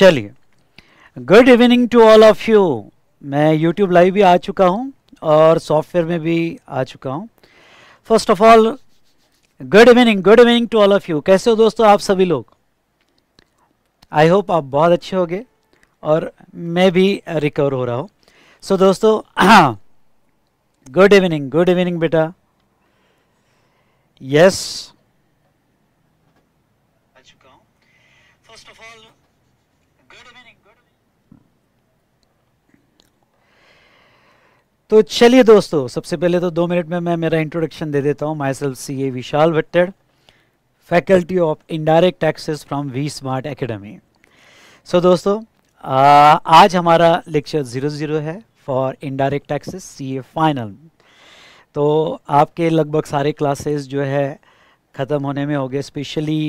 चलिए good evening to all of you मैं YouTube live भी आ चुका हूँ और सॉफ्टवेयर में भी आ चुका हूँ first of all good evening good evening to all of you कैसे हो दोस्तों आप सभी लोग आई होप आप बहुत अच्छे होंगे और मैं भी रिकवर हो रहा हूँ सो so, दोस्तों गुड इवनिंग गुड इवनिंग बेटा यस तो चलिए दोस्तों सबसे पहले तो दो मिनट में मैं मेरा इंट्रोडक्शन दे देता हूँ myself C A Vishal Bhattar faculty of indirect taxes from V smart academy so दोस्तों आ, आज हमारा लेक्चर ज़ीरो ज़ीरो है for indirect taxes C A final तो आपके लगभग सारे क्लासेस जो है ख़त्म होने में हो गए स्पेशली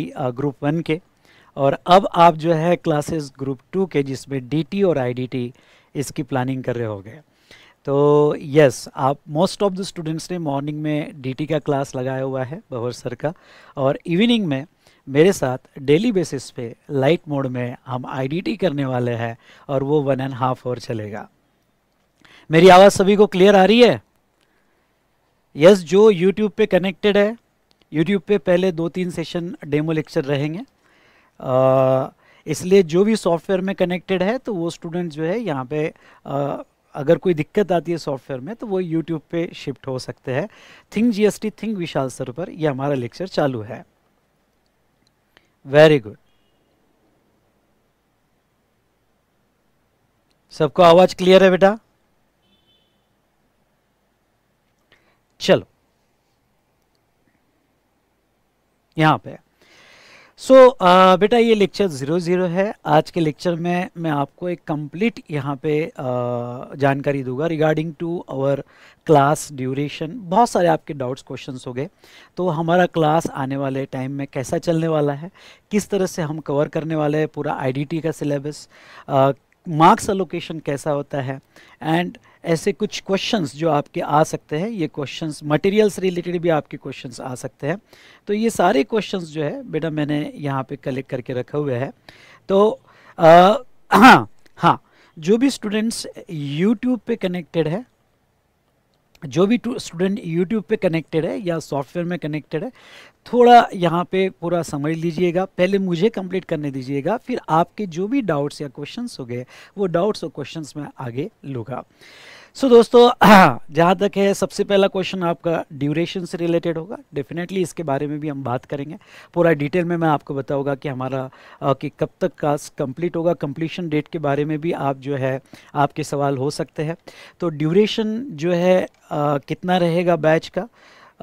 ग्रुप वन के और अब आप जो है क्लासेस ग्रुप टू के जिसमें डी और आई इसकी प्लानिंग कर रहे हो गए तो यस आप मोस्ट ऑफ द स्टूडेंट्स ने मॉर्निंग में डीटी का क्लास लगाया हुआ है बहर सर का और इवनिंग में मेरे साथ डेली बेसिस पे लाइट मोड में हम आईडीटी करने वाले हैं और वो वन एंड हाफ आवर चलेगा मेरी आवाज़ सभी को क्लियर आ रही है यस yes, जो यूट्यूब पे कनेक्टेड है यूट्यूब पे पहले दो तीन सेशन डेमो लेक्चर रहेंगे इसलिए जो भी सॉफ्टवेयर में कनेक्टेड है तो वो स्टूडेंट जो है यहाँ पे आ, अगर कोई दिक्कत आती है सॉफ्टवेयर में तो वो यूट्यूब पे शिफ्ट हो सकते हैं think GST think Vishal sir पर यह हमारा लेक्चर चालू है वेरी गुड सबको आवाज क्लियर है बेटा चलो यहां पे सो so, uh, बेटा ये लेक्चर ज़ीरो ज़ीरो है आज के लेक्चर में मैं आपको एक कंप्लीट यहाँ पे आ, uh, जानकारी दूंगा regarding to our class duration बहुत सारे आपके डाउट्स क्वेश्चंस हो गए तो हमारा क्लास आने वाले टाइम में कैसा चलने वाला है किस तरह से हम कवर करने वाले हैं पूरा आईडीटी का सिलेबस मार्क्स अलोकेशन कैसा होता है एंड ऐसे कुछ क्वेश्चंस जो आपके आ सकते हैं ये क्वेश्चंस मटेरियल्स रिलेटेड भी आपके क्वेश्चंस आ सकते हैं तो ये सारे क्वेश्चंस जो है बेटा मैंने यहाँ पे कलेक्ट करके रखे हुए है तो आ, हाँ हाँ जो भी स्टूडेंट्स यूट्यूब पे कनेक्टेड है जो भी स्टूडेंट यूट्यूब पे कनेक्टेड है या सॉफ्टवेयर में कनेक्टेड है थोड़ा यहाँ पे पूरा समझ लीजिएगा पहले मुझे कंप्लीट करने दीजिएगा फिर आपके जो भी डाउट्स या क्वेश्चंस हो गए वो डाउट्स और क्वेश्चंस मैं आगे लूँगा सो so, दोस्तों जहाँ तक है सबसे पहला क्वेश्चन आपका ड्यूरेशन से रिलेटेड होगा डेफिनेटली इसके बारे में भी हम बात करेंगे पूरा डिटेल में मैं आपको बताऊंगा कि हमारा आ, कि कब तक कास्ट कंप्लीट होगा कंप्लीशन डेट के बारे में भी आप जो है आपके सवाल हो सकते हैं तो ड्यूरेशन जो है आ, कितना रहेगा बैच का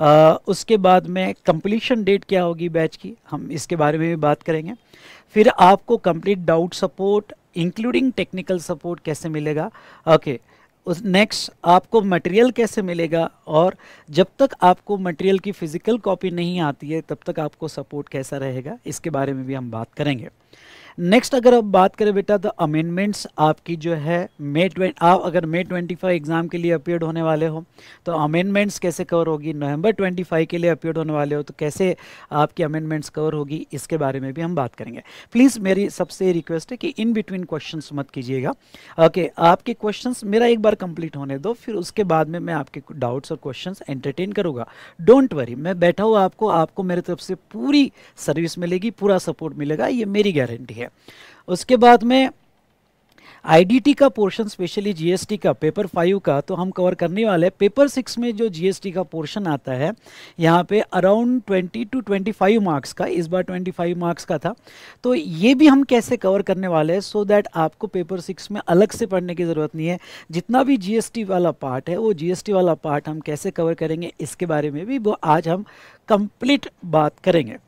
आ, उसके बाद में कंप्लीशन डेट क्या होगी बैच की हम इसके बारे में भी बात करेंगे फिर आपको complete doubt support including technical support कैसे मिलेगा ओके okay. उस नेक्स्ट आपको मटेरियल कैसे मिलेगा और जब तक आपको मटेरियल की फ़िज़िकल कॉपी नहीं आती है तब तक आपको सपोर्ट कैसा रहेगा इसके बारे में भी हम बात करेंगे नेक्स्ट अगर आप बात करें बेटा तो अमेंडमेंट्स आपकी जो है मे ट्वेंट आप अगर मे ट्वेंटी फाइव एग्ज़ाम के लिए अपीयर होने वाले हो तो अमेंडमेंट्स कैसे कवर होगी नवंबर ट्वेंटी फाइव के लिए अपीयर होने वाले हो तो कैसे आपकी अमेंडमेंट्स कवर होगी इसके बारे में भी हम बात करेंगे प्लीज़ मेरी सबसे रिक्वेस्ट है कि इन बिटवीन क्वेश्चन मत कीजिएगा ओके okay, आपके क्वेश्चन मेरा एक बार कंप्लीट होने दो फिर उसके बाद में मैं आपके डाउट्स और क्वेश्चन एंटरटेन करूँगा डोंट वरी मैं बैठा हुआ आपको आपको मेरे तरफ से पूरी सर्विस मिलेगी पूरा सपोर्ट मिलेगा ये मेरी गारंटी है है उसके बाद में आईडीटी का पोर्शन स्पेशली जीएसटी का पेपर फाइव का तो हम कवर करने वाले हैं पेपर सिक्स में जो जीएसटी का पोर्शन आता है यहाँ पे around twenty to five marks का इस बार फाइव मार्क्स का था तो ये भी हम कैसे कवर करने वाले हैं सो दैट आपको पेपर सिक्स में अलग से पढ़ने की ज़रूरत नहीं है जितना भी जीएसटी वाला पार्ट है वो जीएसटी वाला पार्ट हम कैसे कवर करेंगे इसके बारे में भी वो आज हम कंप्लीट बात करेंगे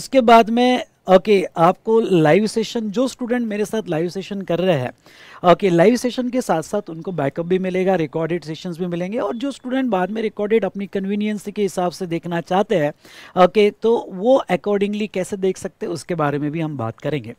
उसके बाद में ओके okay, आपको लाइव सेशन जो स्टूडेंट मेरे साथ लाइव सेशन कर रहे हैं ओके okay, लाइव सेशन के साथ साथ उनको बैकअप भी मिलेगा रिकॉर्डेड सेशंस भी मिलेंगे और जो स्टूडेंट बाद में रिकॉर्डेड अपनी कन्वीनियंस के हिसाब से देखना चाहते हैं ओके okay, तो वो अकॉर्डिंगली कैसे देख सकते हैं उसके बारे में भी हम बात करेंगे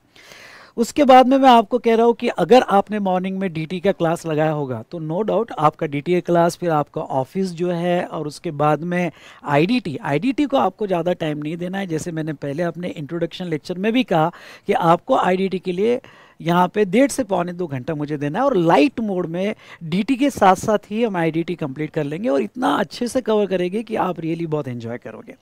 उसके बाद में मैं आपको कह रहा हूँ कि अगर आपने मॉर्निंग में डीटी का क्लास लगाया होगा तो नो डाउट आपका डीटी का क्लास फिर आपका ऑफिस जो है और उसके बाद में आईडीटी आईडीटी को आपको ज़्यादा टाइम नहीं देना है जैसे मैंने पहले अपने इंट्रोडक्शन लेक्चर में भी कहा कि आपको आई के लिए यहाँ पे डेढ़ से पौने दो घंटा मुझे देना है और लाइट मोड में डीटी के साथ साथ ही हम आईडीटी कंप्लीट कर लेंगे और इतना अच्छे से कवर करेंगे कि आप रियली बहुत इन्जॉय करोगे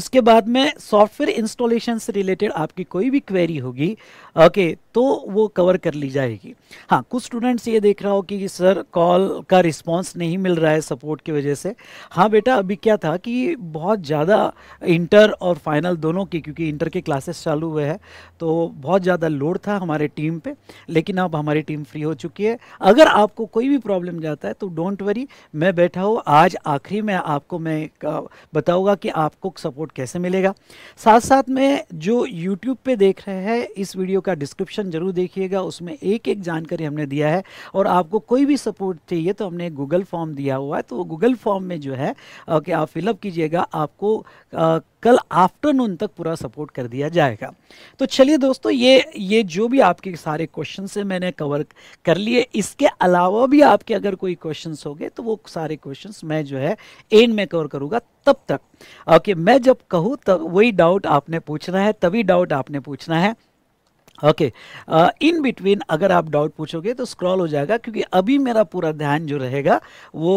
उसके बाद में सॉफ्टवेयर इंस्टॉलेशन से रिलेटेड आपकी कोई भी क्वेरी होगी ओके तो वो कवर कर ली जाएगी हाँ कुछ स्टूडेंट्स ये देख रहा हो कि सर कॉल का रिस्पांस नहीं मिल रहा है सपोर्ट की वजह से हाँ बेटा अभी क्या था कि बहुत ज़्यादा इंटर और फाइनल दोनों की क्योंकि इंटर के क्लासेस चालू हुए हैं तो बहुत ज़्यादा लोड था हमारे टीम पर लेकिन अब हमारी टीम फ्री हो चुकी है अगर आपको कोई भी प्रॉब्लम जाता है तो डोंट वरी मैं बैठा हूँ आज आखिरी में आपको मैं बताऊँगा कि आपको सपोर्ट सपोर्ट कैसे मिलेगा साथ साथ में जो यूट्यूब पे देख रहे हैं इस वीडियो का डिस्क्रिप्शन जरूर देखिएगा उसमें एक एक जानकारी हमने दिया है और आपको कोई भी सपोर्ट चाहिए तो हमने गूगल फॉर्म दिया हुआ है तो गूगल फॉर्म में जो है कि आप फिलअप कीजिएगा आपको कल आफ्टरनून तक पूरा सपोर्ट कर दिया जाएगा तो चलिए दोस्तों ये ये जो भी आपके सारे क्वेश्चन से मैंने कवर कर लिए इसके अलावा भी आपके अगर कोई क्वेश्चन हो गए तो वो सारे क्वेश्चन मैं जो है एंड में कवर करूँगा तब तक ओके मैं जब कहूँ तब वही डाउट आपने पूछना है तभी डाउट आपने पूछना है ओके इन बिटवीन अगर आप डाउट पूछोगे तो स्क्रॉल हो जाएगा क्योंकि अभी मेरा पूरा ध्यान जो रहेगा वो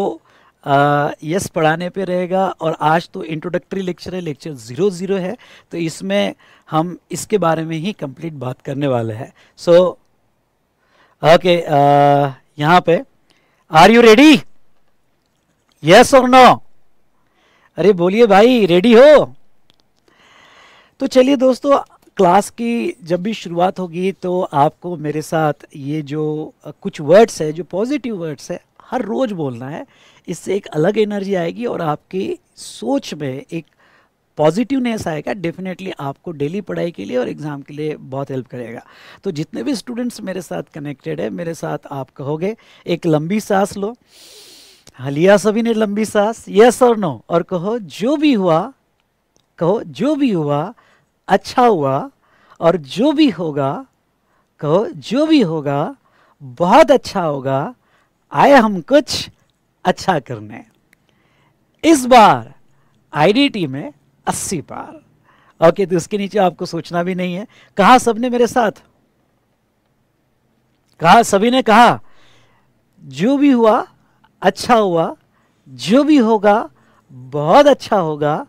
यस पढ़ाने पे रहेगा और आज तो इंट्रोडक्टरी लेक्चर है लेक्चर ज़ीरो ज़ीरो है तो इसमें हम इसके बारे में ही कंप्लीट बात करने वाले हैं सो ओके यहाँ पे आर यू रेडी यस और नो अरे बोलिए भाई रेडी हो तो चलिए दोस्तों क्लास की जब भी शुरुआत होगी तो आपको मेरे साथ ये जो कुछ वर्ड्स है जो पॉजिटिव वर्ड्स है हर रोज़ बोलना है इससे एक अलग एनर्जी आएगी और आपकी सोच में एक पॉजिटिवनेस आएगा डेफिनेटली आपको डेली पढ़ाई के लिए और एग्ज़ाम के लिए बहुत हेल्प करेगा तो जितने भी स्टूडेंट्स मेरे साथ कनेक्टेड है मेरे साथ आप कहोगे एक लंबी सांस लो हलिया सभी ने लंबी सांस यस और नो और कहो जो भी हुआ कहो जो भी हुआ अच्छा हुआ और जो भी होगा कहो जो भी होगा बहुत अच्छा होगा आए हम कुछ अच्छा करने इस बार आईडीटी में 80 पार ओके तो इसके नीचे आपको सोचना भी नहीं है कहा सबने मेरे साथ कहा सभी ने कहा जो भी हुआ अच्छा हुआ जो भी होगा बहुत अच्छा होगा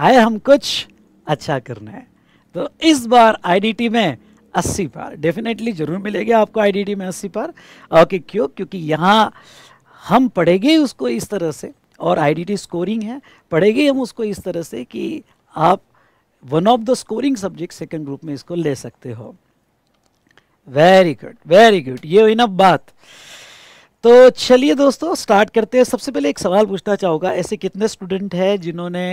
आए हम कुछ अच्छा करने तो इस बार आईडीटी में अस्सी पार डेफिनेटली जरूर मिलेगी आपको आईडीडी में अस्सी पार ओके क्यों क्योंकि यहाँ हम पढ़ेंगे उसको इस तरह से और आईडीडी स्कोरिंग है पढ़ेंगे हम उसको इस तरह से कि आप one of the scoring subject second group में इसको ले सकते हो वेरी गुड वेरी गुड ये हुई बात तो चलिए दोस्तों स्टार्ट करते हैं सबसे पहले एक सवाल पूछना चाहूँगा ऐसे कितने स्टूडेंट हैं जिन्होंने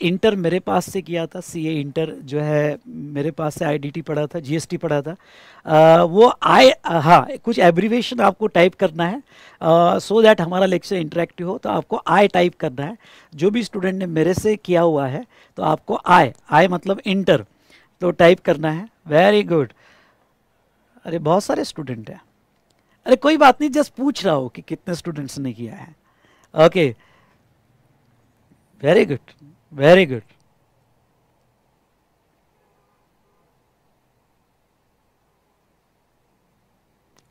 इंटर मेरे पास से किया था सीए इंटर जो है मेरे पास से आईडीटी पढ़ा था जीएसटी पढ़ा था आ, वो आई हाँ कुछ एब्रीवेशन आपको टाइप करना है सो दैट so हमारा लेक्चर इंटरेक्टिव हो तो आपको आई टाइप करना है जो भी स्टूडेंट ने मेरे से किया हुआ है तो आपको आई आई मतलब इंटर तो टाइप करना है वेरी गुड अरे बहुत सारे स्टूडेंट हैं अरे कोई बात नहीं जस्ट पूछ रहा हो कि कितने स्टूडेंट्स ने किया है okay very good very good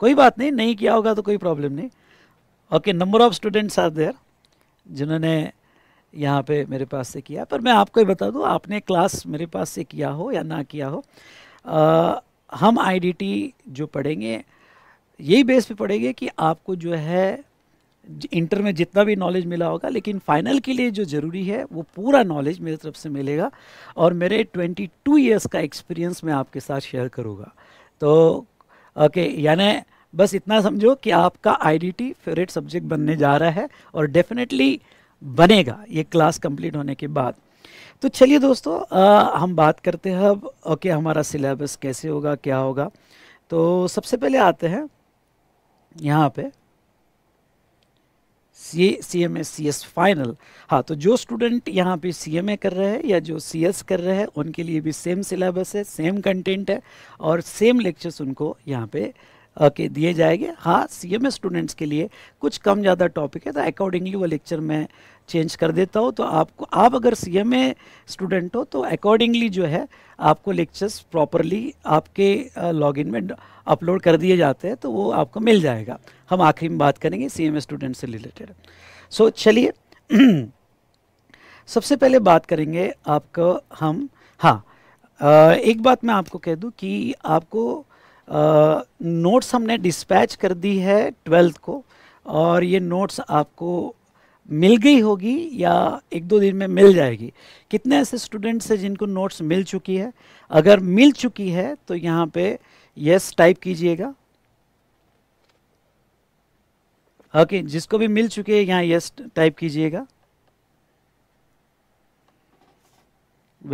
कोई बात नहीं नहीं किया होगा तो कोई प्रॉब्लम नहीं okay number of students are there जिन्होंने यहाँ पे मेरे पास से किया पर मैं आपको ही बता दूँ आपने क्लास मेरे पास से किया हो या ना किया हो आ, हम आईडीटी जो पढ़ेंगे यही बेस पे पढ़ेंगे कि आपको जो है इंटर में जितना भी नॉलेज मिला होगा लेकिन फाइनल के लिए जो ज़रूरी है वो पूरा नॉलेज मेरी तरफ से मिलेगा और मेरे 22 इयर्स का एक्सपीरियंस मैं आपके साथ शेयर करूँगा तो ओके यानी बस इतना समझो कि आपका आईडीटी फेवरेट सब्जेक्ट बनने जा रहा है और डेफिनेटली बनेगा ये क्लास कंप्लीट होने के बाद तो चलिए दोस्तों आ, हम बात करते हैं अब ओके हमारा सिलेबस कैसे होगा क्या होगा तो सबसे पहले आते हैं यहाँ पर C C M A C S final हाँ तो जो स्टूडेंट यहाँ पे सी एम ए कर रहे हैं या जो सी एस कर रहे हैं उनके लिए भी सेम सिलेबस है सेम कंटेंट है और सेम लेक्चर्स उनको यहाँ पे के दिए जाएंगे हाँ एस स्टूडेंट्स के लिए कुछ कम ज़्यादा टॉपिक है तो अकॉर्डिंगली वो लेक्चर में चेंज कर देता हूँ तो आपको आप अगर ए स्टूडेंट हो तो अकॉर्डिंगली जो है आपको लेक्चर्स प्रॉपरली आपके लॉगिन में अपलोड कर दिए जाते हैं तो वो आपको मिल जाएगा हम आखिरी में बात करेंगे ए स्टूडेंट से रिलेटेड सो चलिए सबसे पहले बात करेंगे आपको हम हाँ एक बात मैं आपको कह दूँ कि आपको नोट्स हमने डिस्पैच कर दी है ट्वेल्थ को और ये नोट्स आपको मिल गई होगी या एक दो दिन में मिल जाएगी कितने ऐसे स्टूडेंट्स हैं जिनको नोट्स मिल चुकी है अगर मिल चुकी है तो यहाँ पे यस टाइप कीजिएगा ओके okay, जिसको भी मिल चुके हैं यहाँ यस टाइप कीजिएगा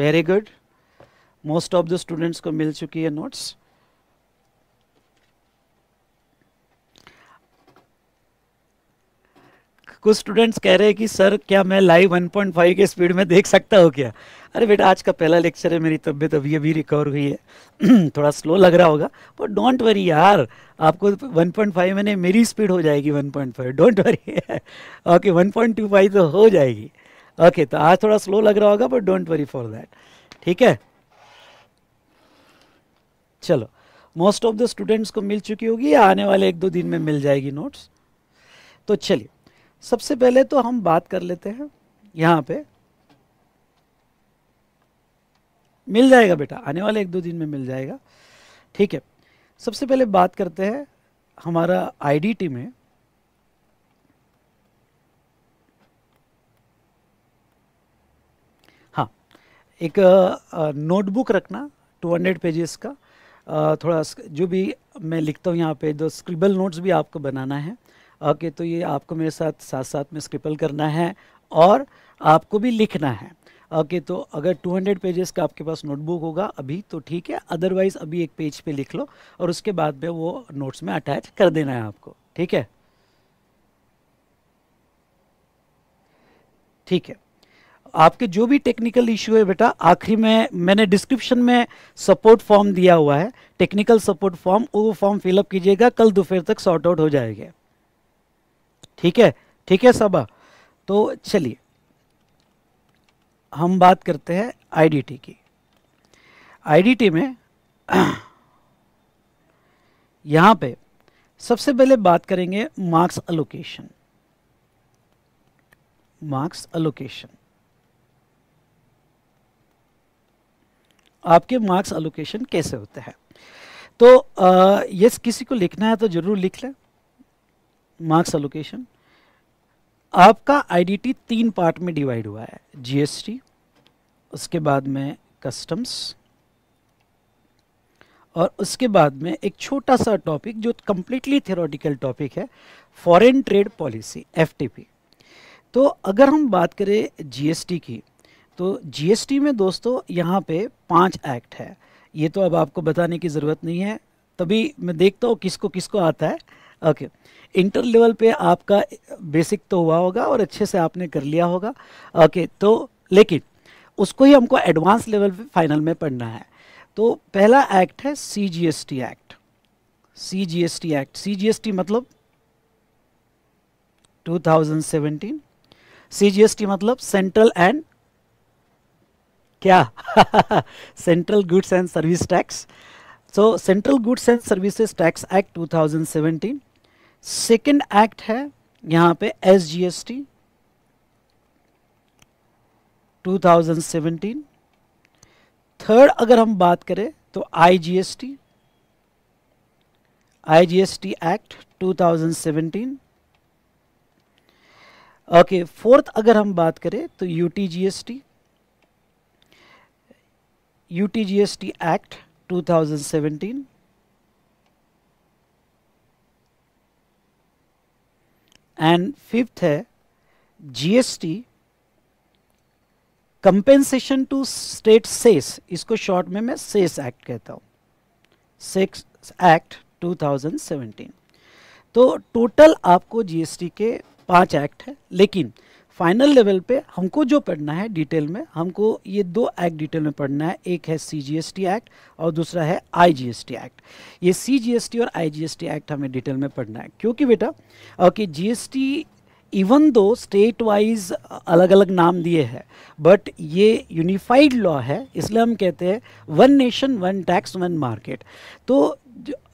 very good most of the students को मिल चुकी है नोट्स कुछ स्टूडेंट्स कह रहे हैं कि सर क्या मैं लाइव 1.5 के स्पीड में देख सकता हूँ क्या अरे बेटा आज का पहला लेक्चर है मेरी तबीयत अभी अभी रिकवर हुई है थोड़ा स्लो लग रहा होगा बट डोंट वरी यार आपको 1.5 मैंने मेरी स्पीड हो जाएगी 1.5 डोंट वरी ओके 1.25 तो हो जाएगी ओके okay, तो आज थोड़ा स्लो लग रहा होगा but don't worry for that ठीक है चलो मोस्ट ऑफ द स्टूडेंट्स को मिल चुकी होगी आने वाले एक दो दिन में मिल जाएगी नोट्स तो चलिए सबसे पहले तो हम बात कर लेते हैं यहाँ पे मिल जाएगा बेटा आने वाले एक दो दिन में मिल जाएगा ठीक है सबसे पहले बात करते हैं हमारा आईडी टीम है हाँ एक नोटबुक रखना 200 पेजेस का थोड़ा जो भी मैं लिखता हूँ यहाँ पे जो स्क्रिबल नोट्स भी आपको बनाना है ओके तो ये आपको मेरे साथ साथ साथ में स्क्रिपल करना है और आपको भी लिखना है ओके तो अगर 200 पेजेस का आपके पास नोटबुक होगा अभी तो ठीक है अदरवाइज अभी एक पेज पे लिख लो और उसके बाद में वो नोट्स में अटैच कर देना है आपको ठीक है ठीक है आपके जो भी टेक्निकल इशू है बेटा आखिरी में मैंने डिस्क्रिप्शन में सपोर्ट फॉर्म दिया हुआ है टेक्निकल सपोर्ट फॉर्म वो फॉर्म फिलअप कीजिएगा कल दोपहर तक सॉर्ट आउट हो जाएगा ठीक है ठीक है सब तो चलिए हम बात करते हैं आईडीटी की आईडीटी में यहां पे सबसे पहले बात करेंगे मार्क्स अलोकेशन मार्क्स अलोकेशन आपके मार्क्स अलोकेशन कैसे होते हैं तो यस किसी को लिखना है तो ज़रूर लिख लें मार्क्स एलोकेशन आपका आईडीटी तीन पार्ट में डिवाइड हुआ है जीएसटी उसके बाद में कस्टम्स और उसके बाद में एक छोटा सा टॉपिक जो कम्प्लीटली थियोरटिकल टॉपिक है फॉरेन ट्रेड पॉलिसी एफटीपी तो अगर हम बात करें जीएसटी की तो जीएसटी में दोस्तों यहाँ पे पांच एक्ट है ये तो अब आपको बताने की ज़रूरत नहीं है तभी मैं देखता हूँ किसको किसको आता है ओके इंटर लेवल पे आपका बेसिक तो हुआ होगा और अच्छे से आपने कर लिया होगा ओके okay, तो लेकिन उसको ही हमको एडवांस लेवल पे फाइनल में पढ़ना है तो पहला एक्ट है C G S T act C G S T act C G S T मतलब 2017 सी जी एस टी मतलब सेंट्रल एंड क्या central goods and service tax so central goods and services tax act 2017 second act है यहां पे S G S T 2017 third अगर हम बात करें तो I I G G S T S T act two okay fourth अगर हम बात करें तो G G S T T U S T act two and fifth है GST compensation to state cess इसको शॉर्ट में मैं सेस एक्ट e कहता हूं सेक्स एक्ट 2017 तो टोटल आपको जीएसटी के पांच एक्ट है लेकिन फाइनल लेवल पे हमको जो पढ़ना है डिटेल में हमको ये दो एक्ट डिटेल में पढ़ना है एक है C G S T act और दूसरा है I G S T act ये सी जी एस टी और I G S T act हमें डिटेल में पढ़ना है क्योंकि बेटा okay G S T even though state wise अलग अलग नाम दिए हैं बट ये यूनिफाइड लॉ है इसलिए हम कहते हैं one nation one tax one market तो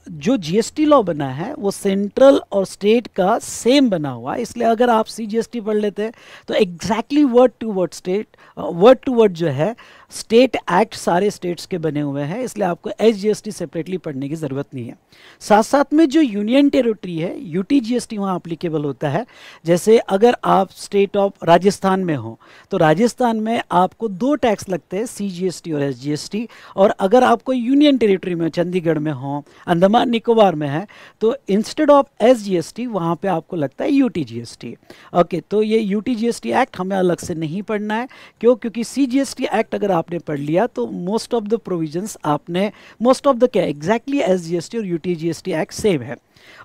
जो जीएसटी लॉ बना है वो सेंट्रल और स्टेट का सेम बना हुआ है इसलिए अगर आप सी जीएसटी पढ़ लेते हैं तो exactly word to word state word to word जो है स्टेट एक्ट सारे स्टेट्स के बने हुए हैं इसलिए आपको एच जी सेपरेटली पढ़ने की ज़रूरत नहीं है साथ साथ में जो यूनियन टेरिटरी है U T G S T वहाँ अप्लीकेबल होता है जैसे अगर आप स्टेट ऑफ राजस्थान में हो तो राजस्थान में आपको दो टैक्स लगते हैं सी जी एस टी और जी एस टी और अगर आपको यूनियन टेरिटरी में चंडीगढ़ में हो अंदमान अंडमान निकोबार में है तो instead of S G S T वहाँ पर आपको लगता है U T G S T okay तो ये U T G S T act हमें अलग से नहीं पढ़ना है क्यों क्योंकि C G S T act अगर आपने पढ़ लिया तो मोस्ट ऑफ द प्रोविजन्स आपने मोस्ट ऑफ द क्या exactly S G S T और U T G S T act same है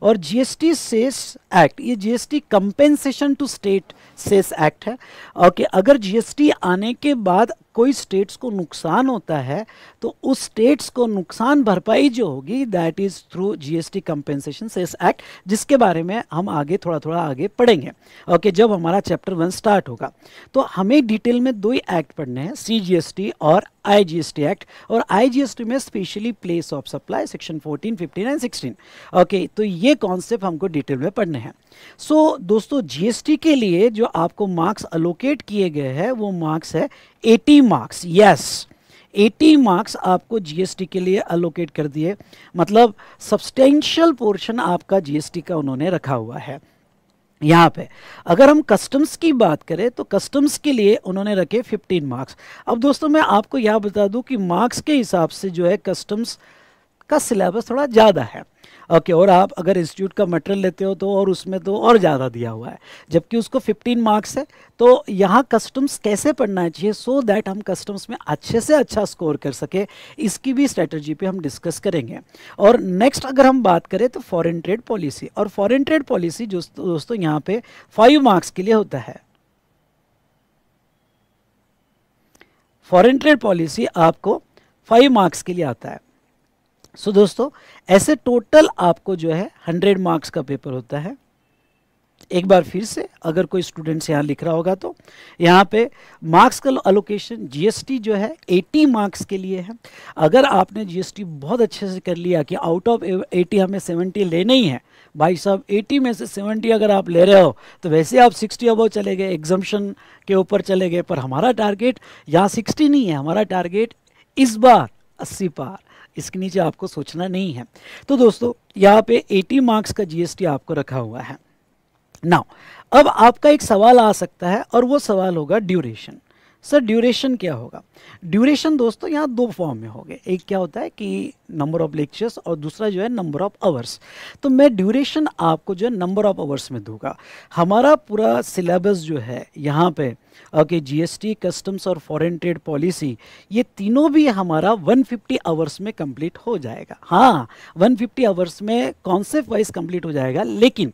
और जीएसटी सेस एक्ट ये GST compensation to state cess act है और कि अगर जीएसटी आने के बाद कोई स्टेट्स को नुकसान होता है तो उस स्टेट्स को नुकसान भरपाई जो होगी that is through GST compensation cess act जिसके बारे में हम आगे थोड़ा थोड़ा आगे पढ़ेंगे ओके okay, जब हमारा चैप्टर वन स्टार्ट होगा तो हमें डिटेल में दो ही एक्ट पढ़ने हैं सी जी और आईजीएसटी एक्ट और आईजीएसटी में specially place of supply section fourteen fifteen and sixteen okay तो ये कॉन्सेप्ट हमको डिटेल में पढ़ने हैं सो so, दोस्तों जीएसटी के लिए जो आपको मार्क्स अलोकेट किए गए हैं वो मार्क्स है 80 मार्क्स यस 80 मार्क्स आपको जीएसटी के लिए अलोकेट कर दिए मतलब सब्सटेंशियल पोर्शन आपका जीएसटी का उन्होंने रखा हुआ है यहाँ पे अगर हम कस्टम्स की बात करें तो कस्टम्स के लिए उन्होंने रखे 15 मार्क्स अब दोस्तों मैं आपको यह बता दूं कि मार्क्स के हिसाब से जो है कस्टम्स का सिलेबस थोड़ा ज़्यादा है ओके और आप अगर इंस्टीट्यूट का मटेरियल लेते हो तो और उसमें तो और ज़्यादा दिया हुआ है जबकि उसको फिफ्टीन मार्क्स है तो यहाँ कस्टम्स कैसे पढ़ना चाहिए सो दैट हम कस्टम्स में अच्छे से अच्छा स्कोर कर सके इसकी भी स्ट्रेटजी पे हम डिस्कस करेंगे और नेक्स्ट अगर हम बात करें तो फॉरन ट्रेड पॉलिसी और फॉरन ट्रेड पॉलिसी जो दोस्तों यहाँ पे फाइव मार्क्स के लिए होता है फॉरन ट्रेड पॉलिसी आपको फाइव मार्क्स के लिए आता है सो so, दोस्तों ऐसे टोटल आपको जो है हंड्रेड मार्क्स का पेपर होता है एक बार फिर से अगर कोई स्टूडेंट्स यहाँ लिख रहा होगा तो यहाँ पे मार्क्स का अलोकेशन जीएसटी जो है 80 मार्क्स के लिए है अगर आपने जीएसटी बहुत अच्छे से कर लिया कि आउट ऑफ 80 हमें 70 लेने ही है भाई साहब 80 में से 70 अगर आप ले रहे हो तो वैसे आप 60 अबव चले गए एग्जामेशन के ऊपर चले गए पर हमारा टारगेट यहाँ सिक्सटी नहीं है हमारा टारगेट इस बार अस्सी पार इसके नीचे आपको सोचना नहीं है तो दोस्तों यहाँ पे 80 मार्क्स का जीएसटी आपको रखा हुआ है नाउ अब आपका एक सवाल आ सकता है और वो सवाल होगा ड्यूरेशन सर ड्यूरेशन क्या होगा ड्यूरेशन दोस्तों यहाँ दो फॉर्म में हो गए एक क्या होता है कि नंबर ऑफ लेक्चर्स और दूसरा जो है नंबर ऑफ आवर्स तो मैं ड्यूरेशन आपको जो है नंबर ऑफ आवर्स में दूंगा हमारा पूरा सिलेबस जो है यहाँ पे ओके जीएसटी कस्टम्स और फॉरेन ट्रेड पॉलिसी ये तीनों भी हमारा 150 आवर्स में कंप्लीट हो जाएगा हाँ वन फिफ्टी आवर्स में कॉन्सेप्ट वाइज कंप्लीट हो जाएगा लेकिन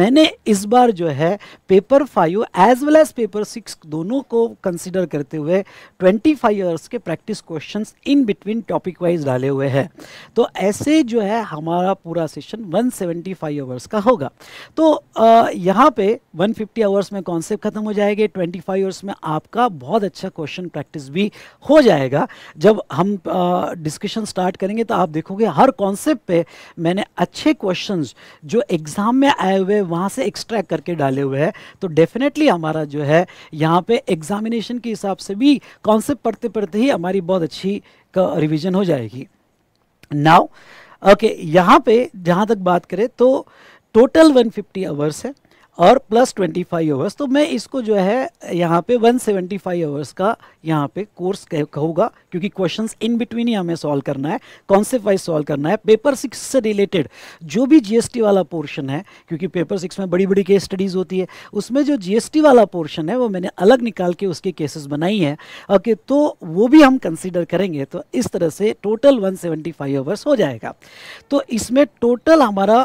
मैंने इस बार जो है paper five as well as paper six दोनों को कंसिडर करते हुए ट्वेंटी फाइव ईयर्स के practice questions in between topic wise डाले हुए हैं तो ऐसे जो है हमारा पूरा सेशन 175 आवर्स का होगा तो यहाँ पे 150 आवर्स में कॉन्सेप्ट खत्म हो जाएंगे 25 आवर्स में आपका बहुत अच्छा क्वेश्चन प्रैक्टिस भी हो जाएगा जब हम डिस्कशन स्टार्ट करेंगे तो आप देखोगे हर कॉन्सेप्ट पे मैंने अच्छे क्वेश्चन जो एग्ज़ाम में आए हुए वहाँ से एक्सट्रैक्ट करके डाले हुए हैं तो डेफिनेटली हमारा जो है यहाँ पे एग्जामिनेशन के हिसाब से भी कॉन्सेप्ट पढ़ते पढ़ते ही हमारी बहुत अच्छी रिविजन हो जाएगी नाउ ओके okay, यहाँ पे जहाँ तक बात करें तो टोटल 150 आवर्स है और प्लस ट्वेंटी फाइव आवर्स तो मैं इसको जो है यहाँ पे वन सेवेंटी फाइव आवर्स का यहाँ पे कोर्स कहूँगा क्योंकि क्वेश्चंस इन बिटवीन ही हमें सॉल्व करना है कॉन्सेप्ट वाइज सॉल्व करना है पेपर सिक्स से रिलेटेड जो भी जीएसटी वाला पोर्शन है क्योंकि पेपर सिक्स में बड़ी बड़ी केस स्टडीज़ होती है उसमें जो जी वाला पोर्शन है वो मैंने अलग निकाल के उसके केसेस बनाई हैं ओके तो वो भी हम कंसिडर करेंगे तो इस तरह से total one seventy five hours हो जाएगा तो इसमें टोटल हमारा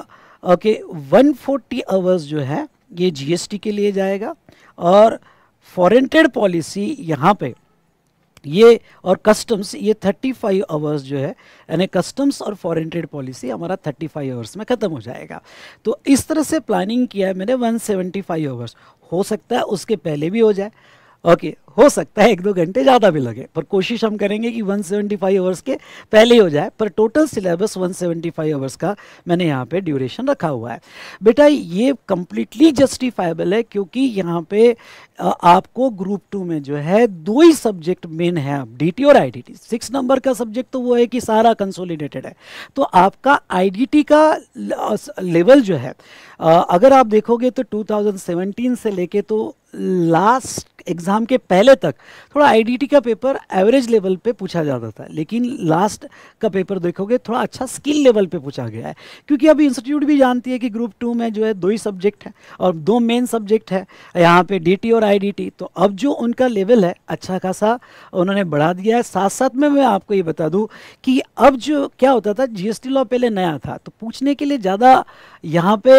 ओके वन फोर्टी आवर्स जो है ये जीएसटी के लिए जाएगा और फॉरेन ट्रेड पॉलिसी यहाँ पे ये और कस्टम्स ये 35 आवर्स जो है यानी कस्टम्स और फॉरेन ट्रेड पॉलिसी हमारा 35 आवर्स में ख़त्म हो जाएगा तो इस तरह से प्लानिंग किया है मैंने 175 आवर्स हो सकता है उसके पहले भी हो जाए ओके हो सकता है एक दो घंटे ज़्यादा भी लगे पर कोशिश हम करेंगे कि 175 सेवेंटी आवर्स के पहले ही हो जाए पर टोटल सिलेबस 175 सेवेंटी आवर्स का मैंने यहाँ पे ड्यूरेशन रखा हुआ है बेटा ये कम्प्लीटली जस्टिफाइबल है क्योंकि यहाँ पे आपको ग्रुप टू में जो है दो ही सब्जेक्ट मेन है आप डी और आई डी सिक्स नंबर का सब्जेक्ट तो वो है कि सारा कंसोलिडेटेड है तो आपका आई का लेवल जो है अगर आप देखोगे तो टू से लेके तो लास्ट एग्ज़ाम के पहले पहले तक थोड़ा आईडीटी का पेपर एवरेज लेवल पे पूछा जाता था लेकिन लास्ट का पेपर देखोगे थोड़ा अच्छा स्किल लेवल पे पूछा गया है क्योंकि अभी इंस्टीट्यूट भी जानती है कि ग्रुप टू में जो है दो ही सब्जेक्ट है और दो मेन सब्जेक्ट है यहाँ पे डी और आई तो अब जो उनका लेवल है अच्छा खासा उन्होंने बढ़ा दिया है साथ साथ में मैं आपको ये बता दूँ कि अब जो क्या होता था जीएसटी लॉ पहले नया था तो पूछने के लिए ज़्यादा यहाँ पे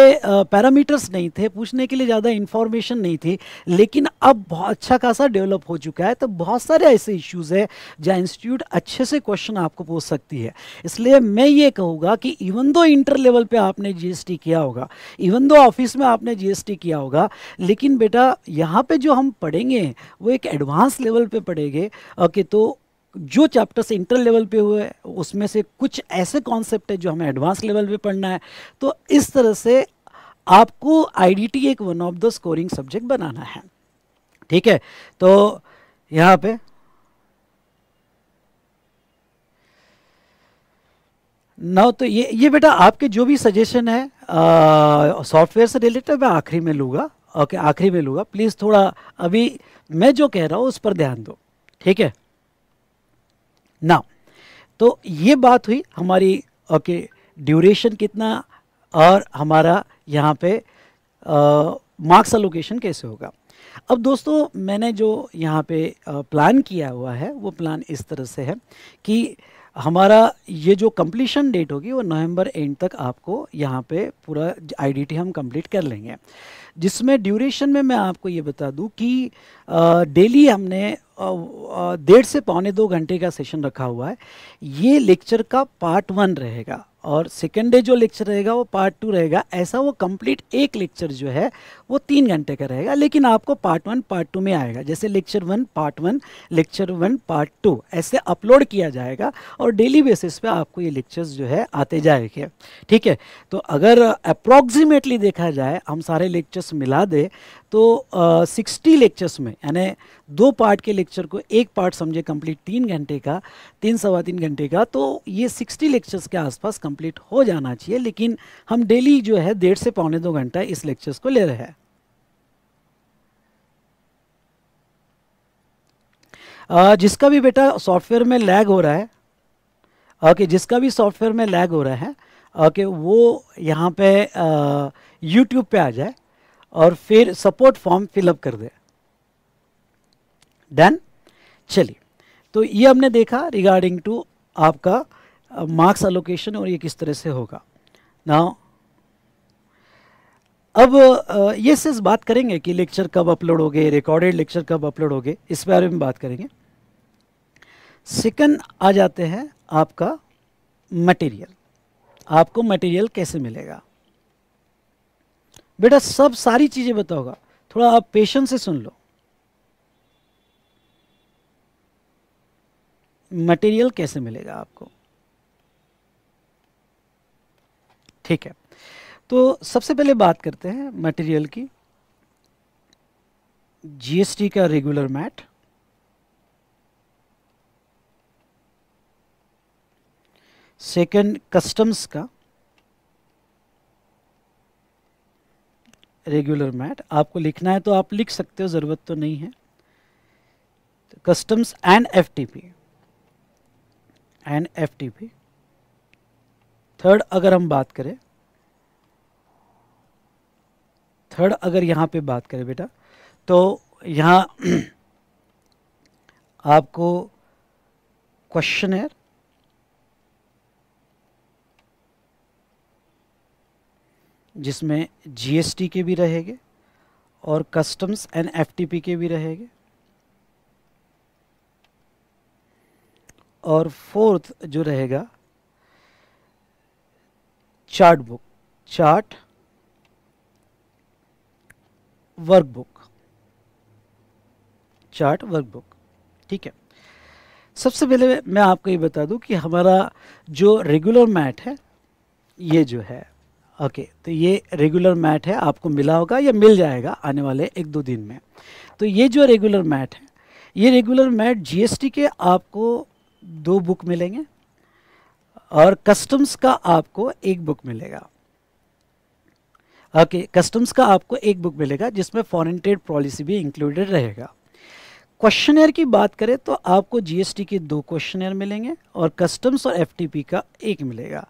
पैरामीटर्स नहीं थे पूछने के लिए ज़्यादा इन्फॉर्मेशन नहीं थी लेकिन अब बहुत अच्छा खासा डेवलप डेवलप हो चुका है तो बहुत सारे ऐसे इश्यूज़ है जहाँ इंस्टीट्यूट अच्छे से क्वेश्चन आपको पूछ सकती है इसलिए मैं ये कहूँगा कि इवन दो इंटर लेवल पे आपने जीएसटी किया होगा इवन दो ऑफिस में आपने जीएसटी किया होगा लेकिन बेटा यहाँ पे जो हम पढ़ेंगे वो एक एडवांस लेवल पे पढ़ेंगे ओके तो जो चैप्टर्स इंटर लेवल पे हुए उसमें से कुछ ऐसे कॉन्सेप्ट है जो हमें एडवांस लेवल पे पढ़ना है तो इस तरह से आपको आईडीटी एक one of the scoring subject बनाना है ठीक है तो यहाँ पे ना तो ये ये बेटा आपके जो भी सजेशन है सॉफ्टवेयर से रिलेटेड मैं आखिरी में लूँगा ओके आखिरी में लूँगा प्लीज़ थोड़ा अभी मैं जो कह रहा हूँ उस पर ध्यान दो ठीक है ना तो ये बात हुई हमारी ओके ड्यूरेशन कितना और हमारा यहाँ पे मार्क्स एलोकेशन कैसे होगा अब दोस्तों मैंने जो यहाँ पे प्लान किया हुआ है वो प्लान इस तरह से है कि हमारा ये जो कम्प्लीशन डेट होगी वो नवंबर एंड तक आपको यहाँ पे पूरा आईडीटी हम कंप्लीट कर लेंगे जिसमें ड्यूरेशन में मैं आपको ये बता दूँ कि डेली हमने डेढ़ से पौने दो घंटे का सेशन रखा हुआ है ये लेक्चर का पार्ट वन रहेगा और सेकेंड डे जो लेक्चर रहेगा वो पार्ट टू रहेगा ऐसा वो कंप्लीट एक लेक्चर जो है वो तीन घंटे का रहेगा लेकिन आपको पार्ट वन पार्ट टू में आएगा जैसे lecture one part one lecture one part two ऐसे अपलोड किया जाएगा और डेली बेसिस पे आपको ये लेक्चर्स जो है आते जाएंगे ठीक है तो अगर अप्रॉक्सीमेटली देखा जाए हम सारे लेक्चर्स मिला दें तो सिक्सटी uh, लेक्चर्स में यानी दो पार्ट के लेक्चर को एक पार्ट समझे कंप्लीट तीन घंटे का तीन सवा तीन घंटे का तो ये सिक्सटी लेक्चर्स के आसपास कंप्लीट हो जाना चाहिए लेकिन हम डेली जो है डेढ़ से पौने दो घंटा इस लेक्चर्स को ले रहे हैं जिसका भी बेटा सॉफ्टवेयर में लैग हो रहा है ओके जिसका भी सॉफ्टवेयर में लैग हो रहा है ओके वो यहाँ पे यूट्यूब पे आ जाए और फिर सपोर्ट फॉर्म फिलअप कर दे डन चलिए तो ये हमने देखा रिगार्डिंग टू आपका मार्क्स अलोकेशन और ये किस तरह से होगा नाउ अब ये सिर्फ बात करेंगे कि लेक्चर कब अपलोड हो गए रिकॉर्डेड लेक्चर कब अपलोड हो गए इस बारे में बात करेंगे सेकंड आ जाते हैं आपका मटेरियल आपको मटेरियल कैसे मिलेगा बेटा सब सारी चीज़ें बताओगा थोड़ा आप पेशेंस से सुन लो मटेरियल कैसे मिलेगा आपको ठीक है तो सबसे पहले बात करते हैं मटेरियल की जीएसटी का रेगुलर मैट सेकंड कस्टम्स का रेगुलर मैट आपको लिखना है तो आप लिख सकते हो ज़रूरत तो नहीं है customs and F T P and F T P third अगर हम बात करें थर्ड अगर यहाँ पे बात करें बेटा तो यहाँ आपको क्वेश्चन है जिसमें जीएसटी के भी रहेंगे और कस्टम्स एंड एफटीपी के भी रहेंगे और फोर्थ जो रहेगा chart book chart workbook chart workbook ठीक है सबसे पहले मैं आपको ये बता दूं कि हमारा जो रेगुलर मैट है ये जो है ओके okay, तो ये रेगुलर मैट है आपको मिला होगा या मिल जाएगा आने वाले एक दो दिन में तो ये जो रेगुलर मैट है ये रेगुलर मैट जीएसटी के आपको दो बुक मिलेंगे और कस्टम्स का आपको एक बुक मिलेगा ओके okay, कस्टम्स का आपको एक बुक मिलेगा जिसमें फॉरेन ट्रेड पॉलिसी भी इंक्लूडेड रहेगा क्वेश्चनर की बात करें तो आपको जीएसटी के दो क्वेश्चनर मिलेंगे और कस्टम्स और एफटीपी का एक मिलेगा